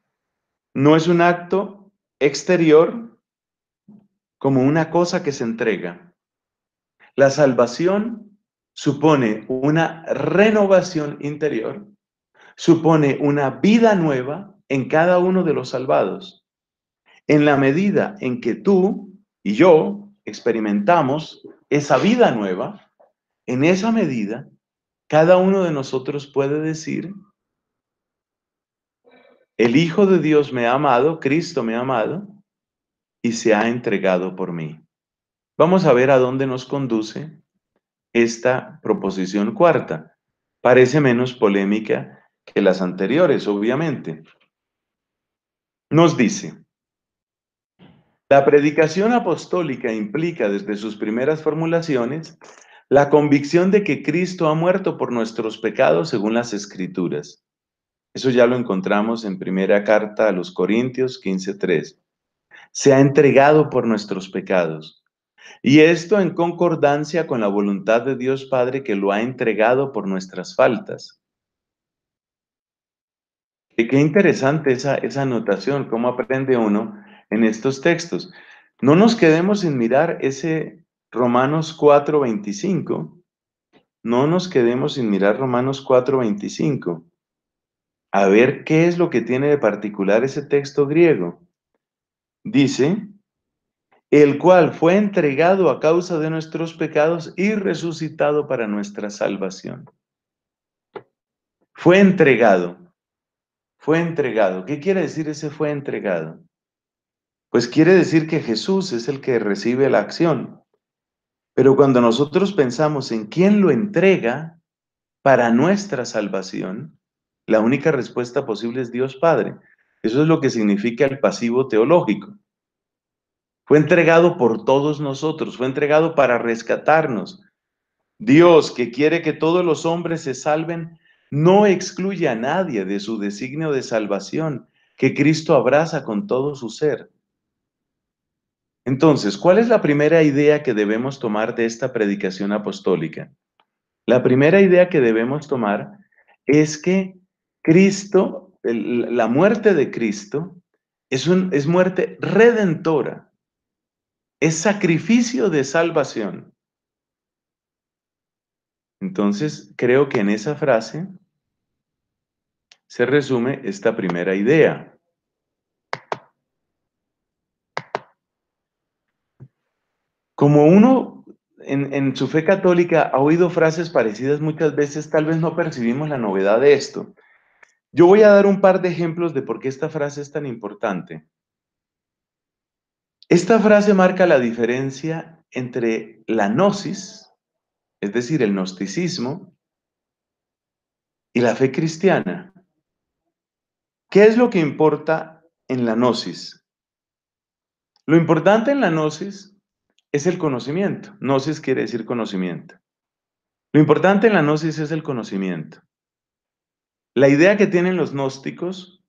[SPEAKER 1] no es un acto exterior como una cosa que se entrega. La salvación supone una renovación interior, supone una vida nueva en cada uno de los salvados en la medida en que tú y yo experimentamos esa vida nueva, en esa medida, cada uno de nosotros puede decir, el Hijo de Dios me ha amado, Cristo me ha amado y se ha entregado por mí. Vamos a ver a dónde nos conduce esta proposición cuarta. Parece menos polémica que las anteriores, obviamente. Nos dice, la predicación apostólica implica desde sus primeras formulaciones la convicción de que Cristo ha muerto por nuestros pecados según las escrituras. Eso ya lo encontramos en primera carta a los Corintios 15.3. Se ha entregado por nuestros pecados. Y esto en concordancia con la voluntad de Dios Padre que lo ha entregado por nuestras faltas. Y qué interesante esa, esa anotación, cómo aprende uno en estos textos. No nos quedemos sin mirar ese Romanos 4:25. No nos quedemos sin mirar Romanos 4:25. A ver qué es lo que tiene de particular ese texto griego. Dice, el cual fue entregado a causa de nuestros pecados y resucitado para nuestra salvación. Fue entregado. Fue entregado. ¿Qué quiere decir ese fue entregado? pues quiere decir que Jesús es el que recibe la acción. Pero cuando nosotros pensamos en quién lo entrega para nuestra salvación, la única respuesta posible es Dios Padre. Eso es lo que significa el pasivo teológico. Fue entregado por todos nosotros, fue entregado para rescatarnos. Dios, que quiere que todos los hombres se salven, no excluye a nadie de su designio de salvación, que Cristo abraza con todo su ser. Entonces, ¿cuál es la primera idea que debemos tomar de esta predicación apostólica? La primera idea que debemos tomar es que Cristo, la muerte de Cristo, es, un, es muerte redentora, es sacrificio de salvación. Entonces, creo que en esa frase se resume esta primera idea. como uno en, su fe católica ha oído frases parecidas muchas veces, tal vez no percibimos la novedad de esto. Yo voy a dar un par de ejemplos de por qué esta frase es tan importante. Esta frase marca la diferencia entre la gnosis, es decir, el gnosticismo, y la fe cristiana. ¿Qué es lo que importa en la gnosis? Lo importante en la gnosis es el conocimiento. Gnosis quiere decir conocimiento. Lo importante en la gnosis es el conocimiento. La idea que tienen los gnósticos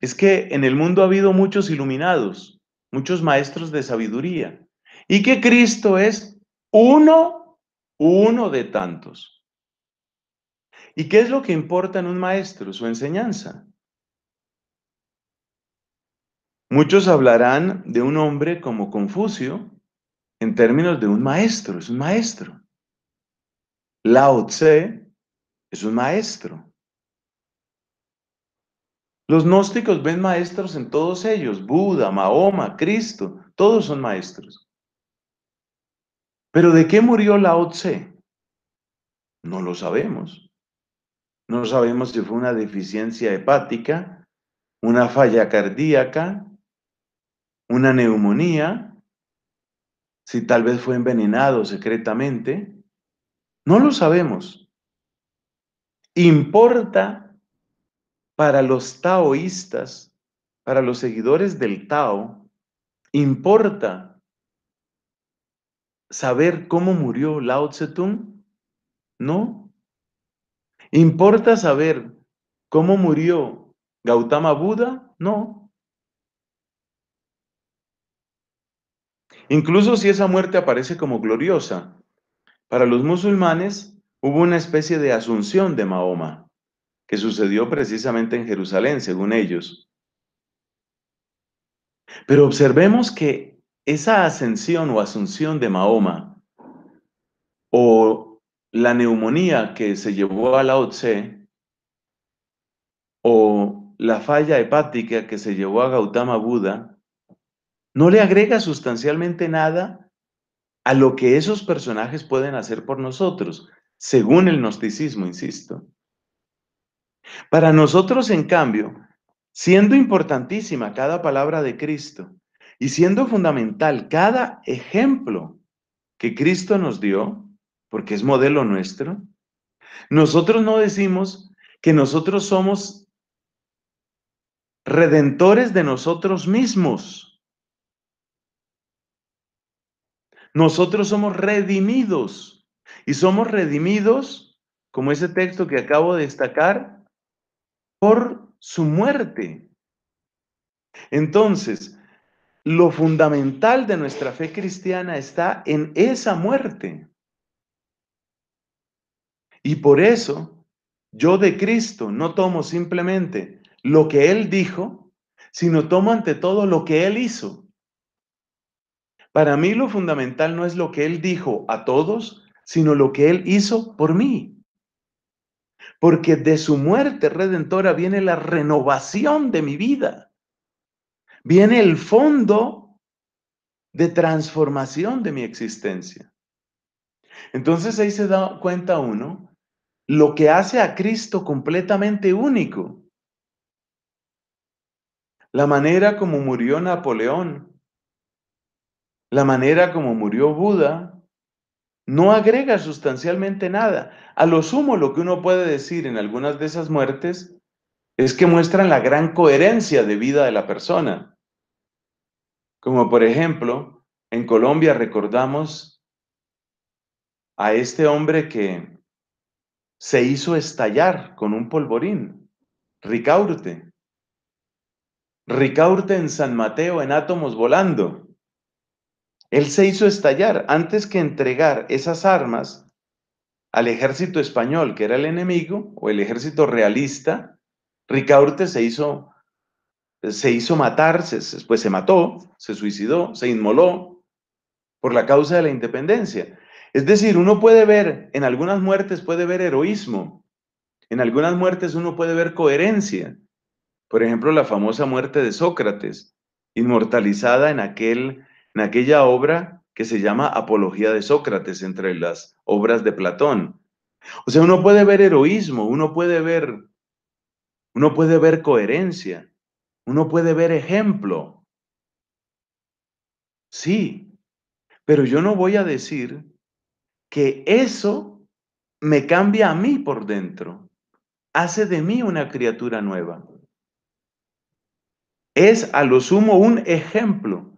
[SPEAKER 1] es que en el mundo ha habido muchos iluminados, muchos maestros de sabiduría, y que Cristo es uno, uno de tantos. ¿Y qué es lo que importa en un maestro? Su enseñanza. Muchos hablarán de un hombre como Confucio, en términos de un maestro, es un maestro. Lao Tse es un maestro. Los gnósticos ven maestros en todos ellos, Buda, Mahoma, Cristo, todos son maestros. Pero ¿de qué murió Lao Tse? No lo sabemos. No sabemos si fue una deficiencia hepática, una falla cardíaca, una neumonía, si tal vez fue envenenado secretamente, no lo sabemos. Importa para los taoístas, para los seguidores del Tao, importa saber cómo murió Lao Tse-tung, no. Importa saber cómo murió Gautama Buda, no. Incluso si esa muerte aparece como gloriosa, para los musulmanes hubo una especie de asunción de Mahoma, que sucedió precisamente en Jerusalén, según ellos. Pero observemos que esa ascensión o asunción de Mahoma, o la neumonía que se llevó a la Tse, o la falla hepática que se llevó a Gautama Buda, no le agrega sustancialmente nada a lo que esos personajes pueden hacer por nosotros, según el gnosticismo, insisto. Para nosotros, en cambio, siendo importantísima cada palabra de Cristo y siendo fundamental cada ejemplo que Cristo nos dio, porque es modelo nuestro, nosotros no decimos que nosotros somos redentores de nosotros mismos Nosotros somos redimidos y somos redimidos, como ese texto que acabo de destacar, por su muerte. Entonces, lo fundamental de nuestra fe cristiana está en esa muerte. Y por eso yo de Cristo no tomo simplemente lo que Él dijo, sino tomo ante todo lo que Él hizo. Para mí lo fundamental no es lo que Él dijo a todos, sino lo que Él hizo por mí. Porque de su muerte redentora viene la renovación de mi vida. Viene el fondo de transformación de mi existencia. Entonces ahí se da cuenta uno lo que hace a Cristo completamente único. La manera como murió Napoleón la manera como murió Buda no agrega sustancialmente nada. A lo sumo, lo que uno puede decir en algunas de esas muertes es que muestran la gran coherencia de vida de la persona. Como por ejemplo, en Colombia recordamos a este hombre que se hizo estallar con un polvorín, Ricaurte. Ricaurte en San Mateo en átomos volando. Él se hizo estallar antes que entregar esas armas al ejército español, que era el enemigo, o el ejército realista. Ricaurte se hizo, se hizo matar, pues se mató, se suicidó, se inmoló por la causa de la independencia. Es decir, uno puede ver, en algunas muertes puede ver heroísmo, en algunas muertes uno puede ver coherencia. Por ejemplo, la famosa muerte de Sócrates, inmortalizada en aquel en aquella obra que se llama Apología de Sócrates entre las obras de Platón. O sea, uno puede ver heroísmo, uno puede ver uno puede ver coherencia, uno puede ver ejemplo. Sí, pero yo no voy a decir que eso me cambia a mí por dentro, hace de mí una criatura nueva. Es a lo sumo un ejemplo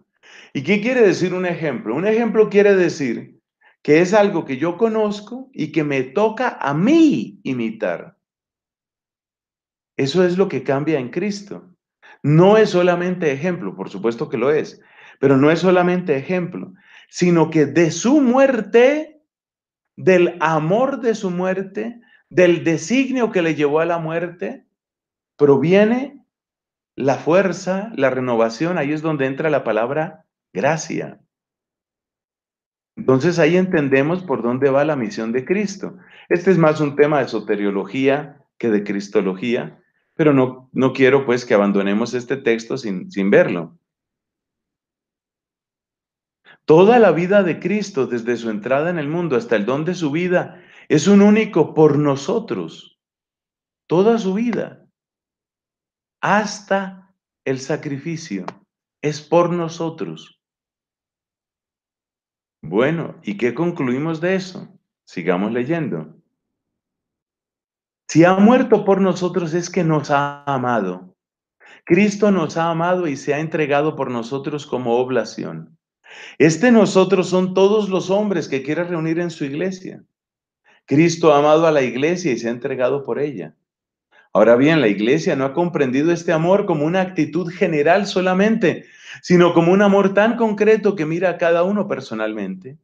[SPEAKER 1] ¿Y qué quiere decir un ejemplo? Un ejemplo quiere decir que es algo que yo conozco y que me toca a mí imitar. Eso es lo que cambia en Cristo. No es solamente ejemplo, por supuesto que lo es, pero no es solamente ejemplo, sino que de su muerte, del amor de su muerte, del designio que le llevó a la muerte, proviene la fuerza, la renovación, ahí es donde entra la palabra gracia. Entonces ahí entendemos por dónde va la misión de Cristo. Este es más un tema de soteriología que de cristología, pero no, no quiero pues que abandonemos este texto sin, sin verlo. Toda la vida de Cristo, desde su entrada en el mundo hasta el don de su vida, es un único por nosotros. Toda su vida hasta el sacrificio es por nosotros. Bueno, ¿y qué concluimos de eso? Sigamos leyendo. Si ha muerto por nosotros es que nos ha amado. Cristo nos ha amado y se ha entregado por nosotros como oblación. Este nosotros son todos los hombres que quiere reunir en su iglesia. Cristo ha amado a la iglesia y se ha entregado por ella. Ahora bien, la iglesia no ha comprendido este amor como una actitud general solamente, sino como un amor tan concreto que mira a cada uno personalmente.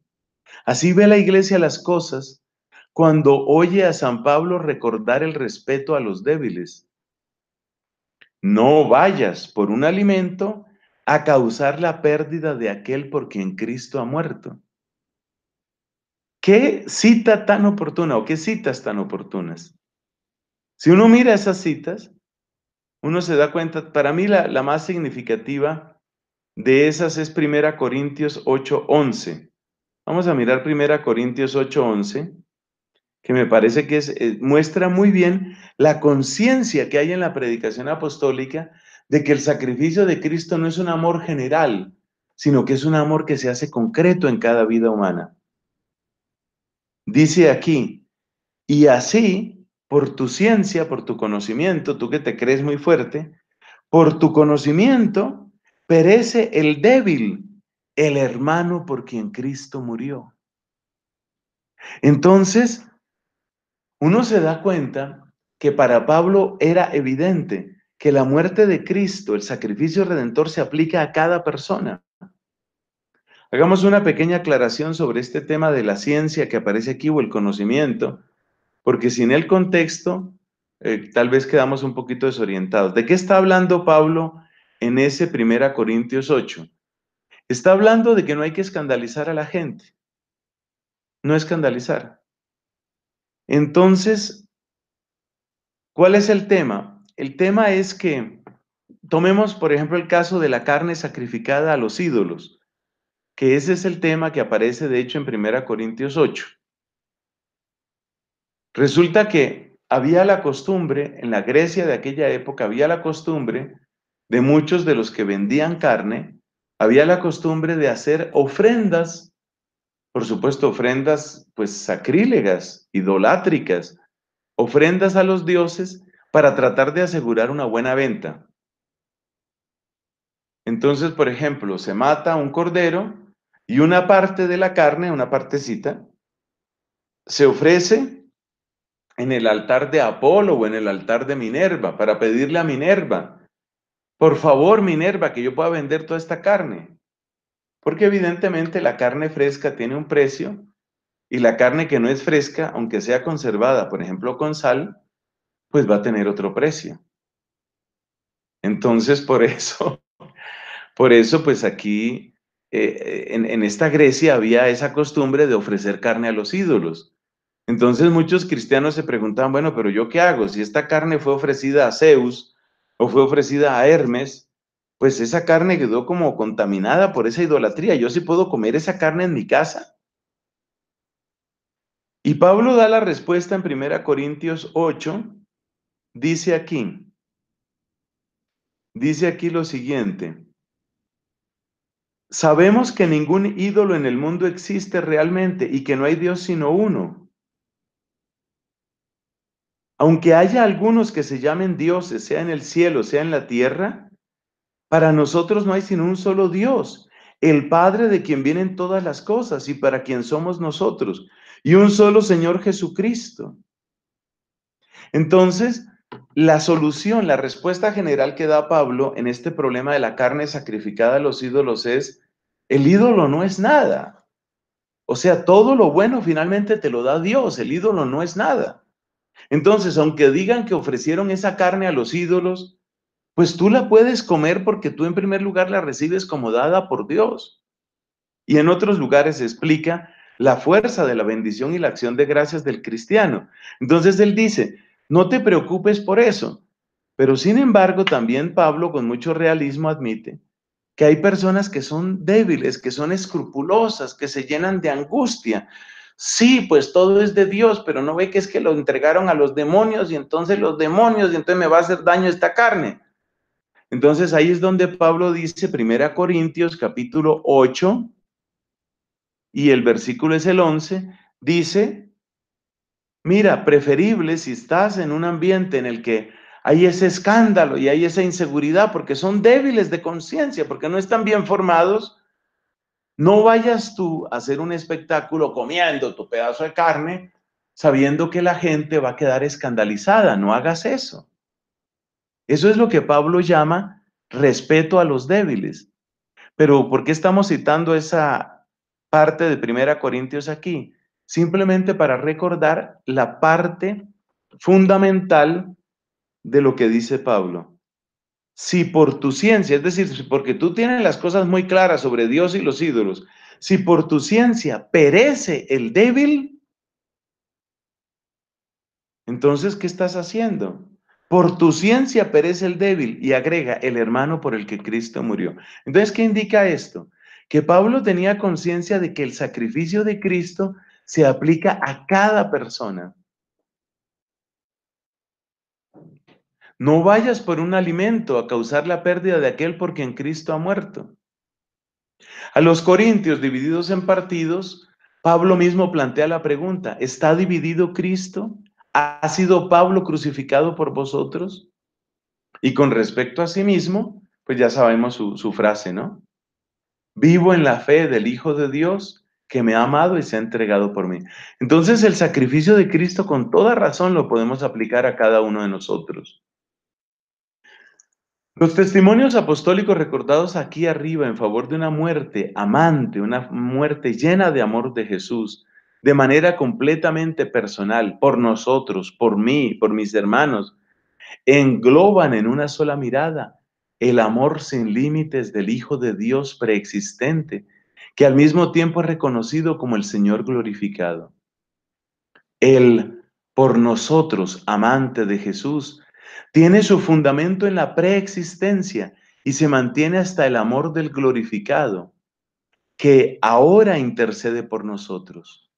[SPEAKER 1] Así ve la iglesia las cosas cuando oye a San Pablo recordar el respeto a los débiles. No vayas por un alimento a causar la pérdida de aquel por quien Cristo ha muerto. Qué cita tan oportuna o qué citas tan oportunas. Si uno mira esas citas, uno se da cuenta, para mí la, más significativa de esas es 1 Corintios 8:11. Vamos a mirar 1 Corintios 8:11, que me parece que eh, muestra muy bien la conciencia que hay en la predicación apostólica de que el sacrificio de Cristo no es un amor general, sino que es un amor que se hace concreto en cada vida humana. Dice aquí, y así por tu ciencia, por tu conocimiento, tú que te crees muy fuerte, por tu conocimiento perece el débil, el hermano por quien Cristo murió. Entonces, uno se da cuenta que para Pablo era evidente que la muerte de Cristo, el sacrificio redentor, se aplica a cada persona. Hagamos una pequeña aclaración sobre este tema de la ciencia que aparece aquí o el conocimiento porque sin el contexto eh, tal vez quedamos un poquito desorientados. ¿De qué está hablando Pablo en ese 1 Corintios 8? Está hablando de que no hay que escandalizar a la gente. No escandalizar. Entonces, ¿cuál es el tema? El tema es que tomemos, por ejemplo, el caso de la carne sacrificada a los ídolos, que ese es el tema que aparece, de hecho, en 1 Corintios 8. Resulta que había la costumbre, en la Grecia de aquella época, había la costumbre de muchos de los que vendían carne, había la costumbre de hacer ofrendas, por supuesto ofrendas pues sacrílegas, idolátricas, ofrendas a los dioses para tratar de asegurar una buena venta. Entonces, por ejemplo, se mata un cordero y una parte de la carne, una partecita, se ofrece en el altar de Apolo o en el altar de Minerva para pedirle a Minerva, por favor Minerva, que yo pueda vender toda esta carne. Porque evidentemente la carne fresca tiene un precio y la carne que no es fresca, aunque sea conservada, por ejemplo, con sal, pues va a tener otro precio. Entonces, por eso, por eso, pues aquí, eh, eh, en esta Grecia había esa costumbre de ofrecer carne a los ídolos. Entonces muchos cristianos se preguntaban, bueno, pero yo qué hago? Si esta carne fue ofrecida a Zeus o fue ofrecida a Hermes, pues esa carne quedó como contaminada por esa idolatría. Yo sí puedo comer esa carne en mi casa. Y Pablo da la respuesta en 1 Corintios 8, dice aquí, dice aquí lo siguiente, sabemos que ningún ídolo en el mundo existe realmente y que no hay Dios sino uno aunque haya algunos que se llamen dioses, sea en el cielo, sea en la tierra, para nosotros no hay sino un solo Dios, el Padre de quien vienen todas las cosas y para quien somos nosotros, y un solo Señor Jesucristo. Entonces, la solución, la respuesta general que da Pablo en este problema de la carne sacrificada a los ídolos es, el ídolo no es nada. O sea, todo lo bueno finalmente te lo da Dios, el ídolo no es nada. Entonces, aunque digan que ofrecieron esa carne a los ídolos, pues tú la puedes comer porque tú en primer lugar la recibes como dada por Dios. Y en otros lugares explica la fuerza de la bendición y la acción de gracias del cristiano. Entonces él dice, no te preocupes por eso. Pero sin embargo, también Pablo con mucho realismo admite que hay personas que son débiles, que son escrupulosas, que se llenan de angustia, sí, pues todo es de Dios, pero no ve que es que lo entregaron a los demonios y entonces los demonios y entonces me va a hacer daño esta carne. Entonces ahí es donde Pablo dice, 1 Corintios capítulo 8 y el versículo es el 11, dice, mira, preferible si estás en un ambiente en el que hay ese escándalo y hay esa inseguridad porque son débiles de conciencia, porque no están bien formados, no vayas tú a hacer un espectáculo comiendo tu pedazo de carne sabiendo que la gente va a quedar escandalizada. No hagas eso. Eso es lo que Pablo llama respeto a los débiles. Pero ¿por qué estamos citando esa parte de Primera Corintios aquí? Simplemente para recordar la parte fundamental de lo que dice Pablo si por tu ciencia, es decir, porque tú tienes las cosas muy claras sobre Dios y los ídolos, si por tu ciencia perece el débil, entonces, ¿qué estás haciendo? Por tu ciencia perece el débil y agrega el hermano por el que Cristo murió. Entonces, ¿qué indica esto? Que Pablo tenía conciencia de que el sacrificio de Cristo se aplica a cada persona. No vayas por un alimento a causar la pérdida de aquel por quien Cristo ha muerto. A los corintios divididos en partidos, Pablo mismo plantea la pregunta, ¿está dividido Cristo? ¿Ha sido Pablo crucificado por vosotros? Y con respecto a sí mismo, pues ya sabemos su, frase, ¿no? Vivo en la fe del Hijo de Dios que me ha amado y se ha entregado por mí. Entonces el sacrificio de Cristo con toda razón lo podemos aplicar a cada uno de nosotros. Los testimonios apostólicos recordados aquí arriba en favor de una muerte amante, una muerte llena de amor de Jesús, de manera completamente personal, por nosotros, por mí, por mis hermanos, engloban en una sola mirada el amor sin límites del Hijo de Dios preexistente, que al mismo tiempo es reconocido como el Señor glorificado. El por nosotros, amante de Jesús, tiene su fundamento en la preexistencia y se mantiene hasta el amor del glorificado, que ahora intercede por nosotros.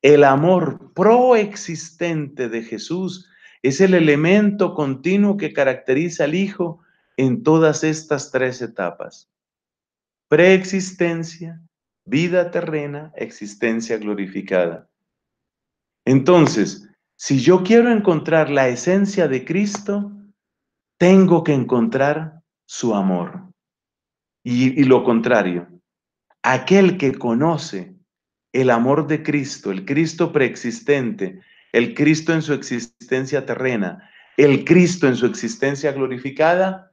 [SPEAKER 1] El amor proexistente de Jesús es el elemento continuo que caracteriza al Hijo en todas estas tres etapas. Preexistencia, vida terrena, existencia glorificada. Entonces, si yo quiero encontrar la esencia de Cristo, tengo que encontrar su amor. Y, lo contrario, aquel que conoce el amor de Cristo, el Cristo preexistente, el Cristo en su existencia terrena, el Cristo en su existencia glorificada,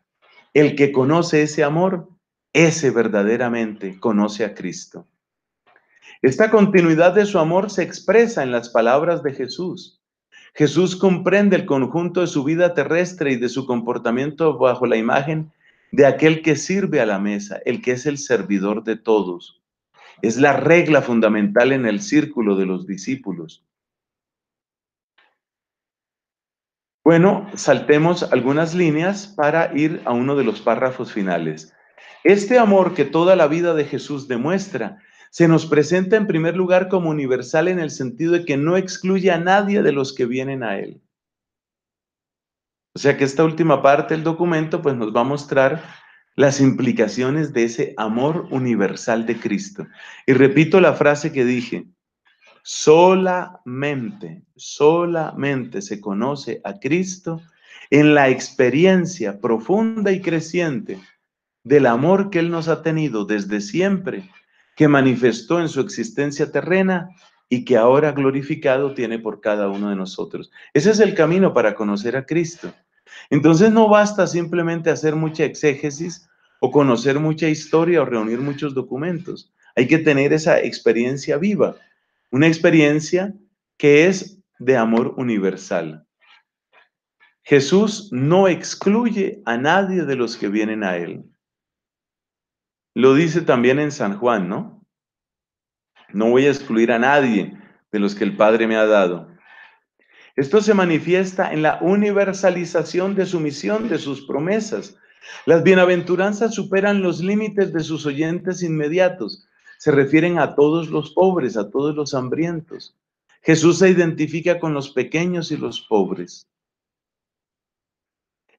[SPEAKER 1] el que conoce ese amor, ese verdaderamente conoce a Cristo. Esta continuidad de su amor se expresa en las palabras de Jesús Jesús comprende el conjunto de su vida terrestre y de su comportamiento bajo la imagen de aquel que sirve a la mesa, el que es el servidor de todos. Es la regla fundamental en el círculo de los discípulos. Bueno, saltemos algunas líneas para ir a uno de los párrafos finales. Este amor que toda la vida de Jesús demuestra se nos presenta en primer lugar como universal en el sentido de que no excluye a nadie de los que vienen a Él. O sea que esta última parte del documento pues nos va a mostrar las implicaciones de ese amor universal de Cristo. Y repito la frase que dije, solamente, solamente se conoce a Cristo en la experiencia profunda y creciente del amor que Él nos ha tenido desde siempre que manifestó en su existencia terrena y que ahora glorificado tiene por cada uno de nosotros. Ese es el camino para conocer a Cristo. Entonces no basta simplemente hacer mucha exégesis o conocer mucha historia o reunir muchos documentos. Hay que tener esa experiencia viva, una experiencia que es de amor universal. Jesús no excluye a nadie de los que vienen a Él. Lo dice también en San Juan, ¿no? No voy a excluir a nadie de los que el Padre me ha dado. Esto se manifiesta en la universalización de su misión, de sus promesas. Las bienaventuranzas superan los límites de sus oyentes inmediatos. Se refieren a todos los pobres, a todos los hambrientos. Jesús se identifica con los pequeños y los pobres.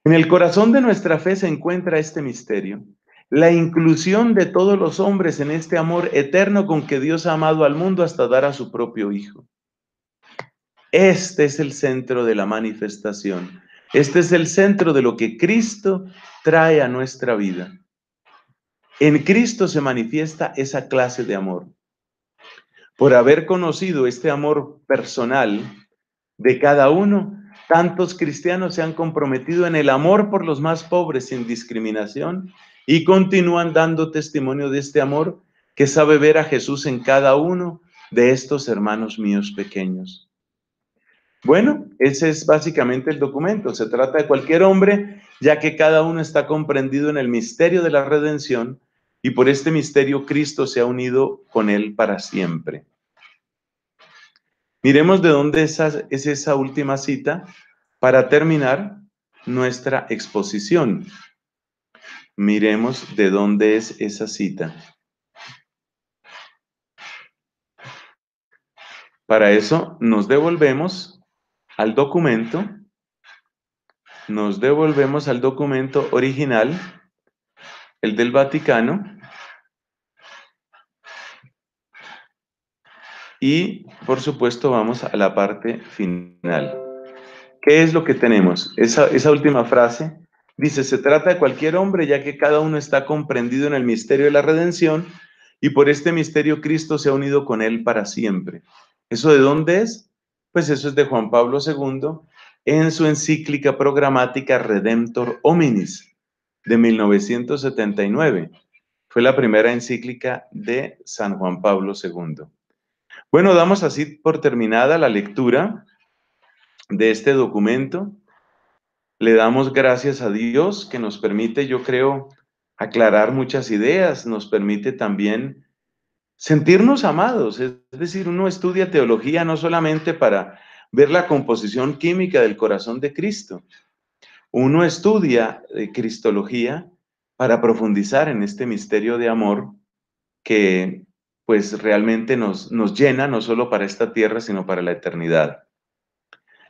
[SPEAKER 1] En el corazón de nuestra fe se encuentra este misterio la inclusión de todos los hombres en este amor eterno con que Dios ha amado al mundo hasta dar a su propio Hijo. Este es el centro de la manifestación. Este es el centro de lo que Cristo trae a nuestra vida. En Cristo se manifiesta esa clase de amor. Por haber conocido este amor personal de cada uno, tantos cristianos se han comprometido en el amor por los más pobres sin discriminación y continúan dando testimonio de este amor que sabe ver a Jesús en cada uno de estos hermanos míos pequeños. Bueno, ese es básicamente el documento. Se trata de cualquier hombre, ya que cada uno está comprendido en el misterio de la redención y por este misterio Cristo se ha unido con él para siempre. Miremos de dónde es esa última cita para terminar nuestra exposición. Miremos de dónde es esa cita. Para eso nos devolvemos al documento, nos devolvemos al documento original, el del Vaticano, y por supuesto vamos a la parte final. ¿Qué es lo que tenemos? Esa, esa última frase Dice, se trata de cualquier hombre, ya que cada uno está comprendido en el misterio de la redención y por este misterio Cristo se ha unido con él para siempre. ¿Eso de dónde es? Pues eso es de Juan Pablo II en su encíclica programática Redemptor Hominis de 1979. Fue la primera encíclica de San Juan Pablo II. Bueno, damos así por terminada la lectura de este documento. Le damos gracias a Dios que nos permite, yo creo, aclarar muchas ideas, nos permite también sentirnos amados. Es decir, uno estudia teología no solamente para ver la composición química del corazón de Cristo, uno estudia eh, cristología para profundizar en este misterio de amor que pues realmente nos, nos llena no solo para esta tierra, sino para la eternidad.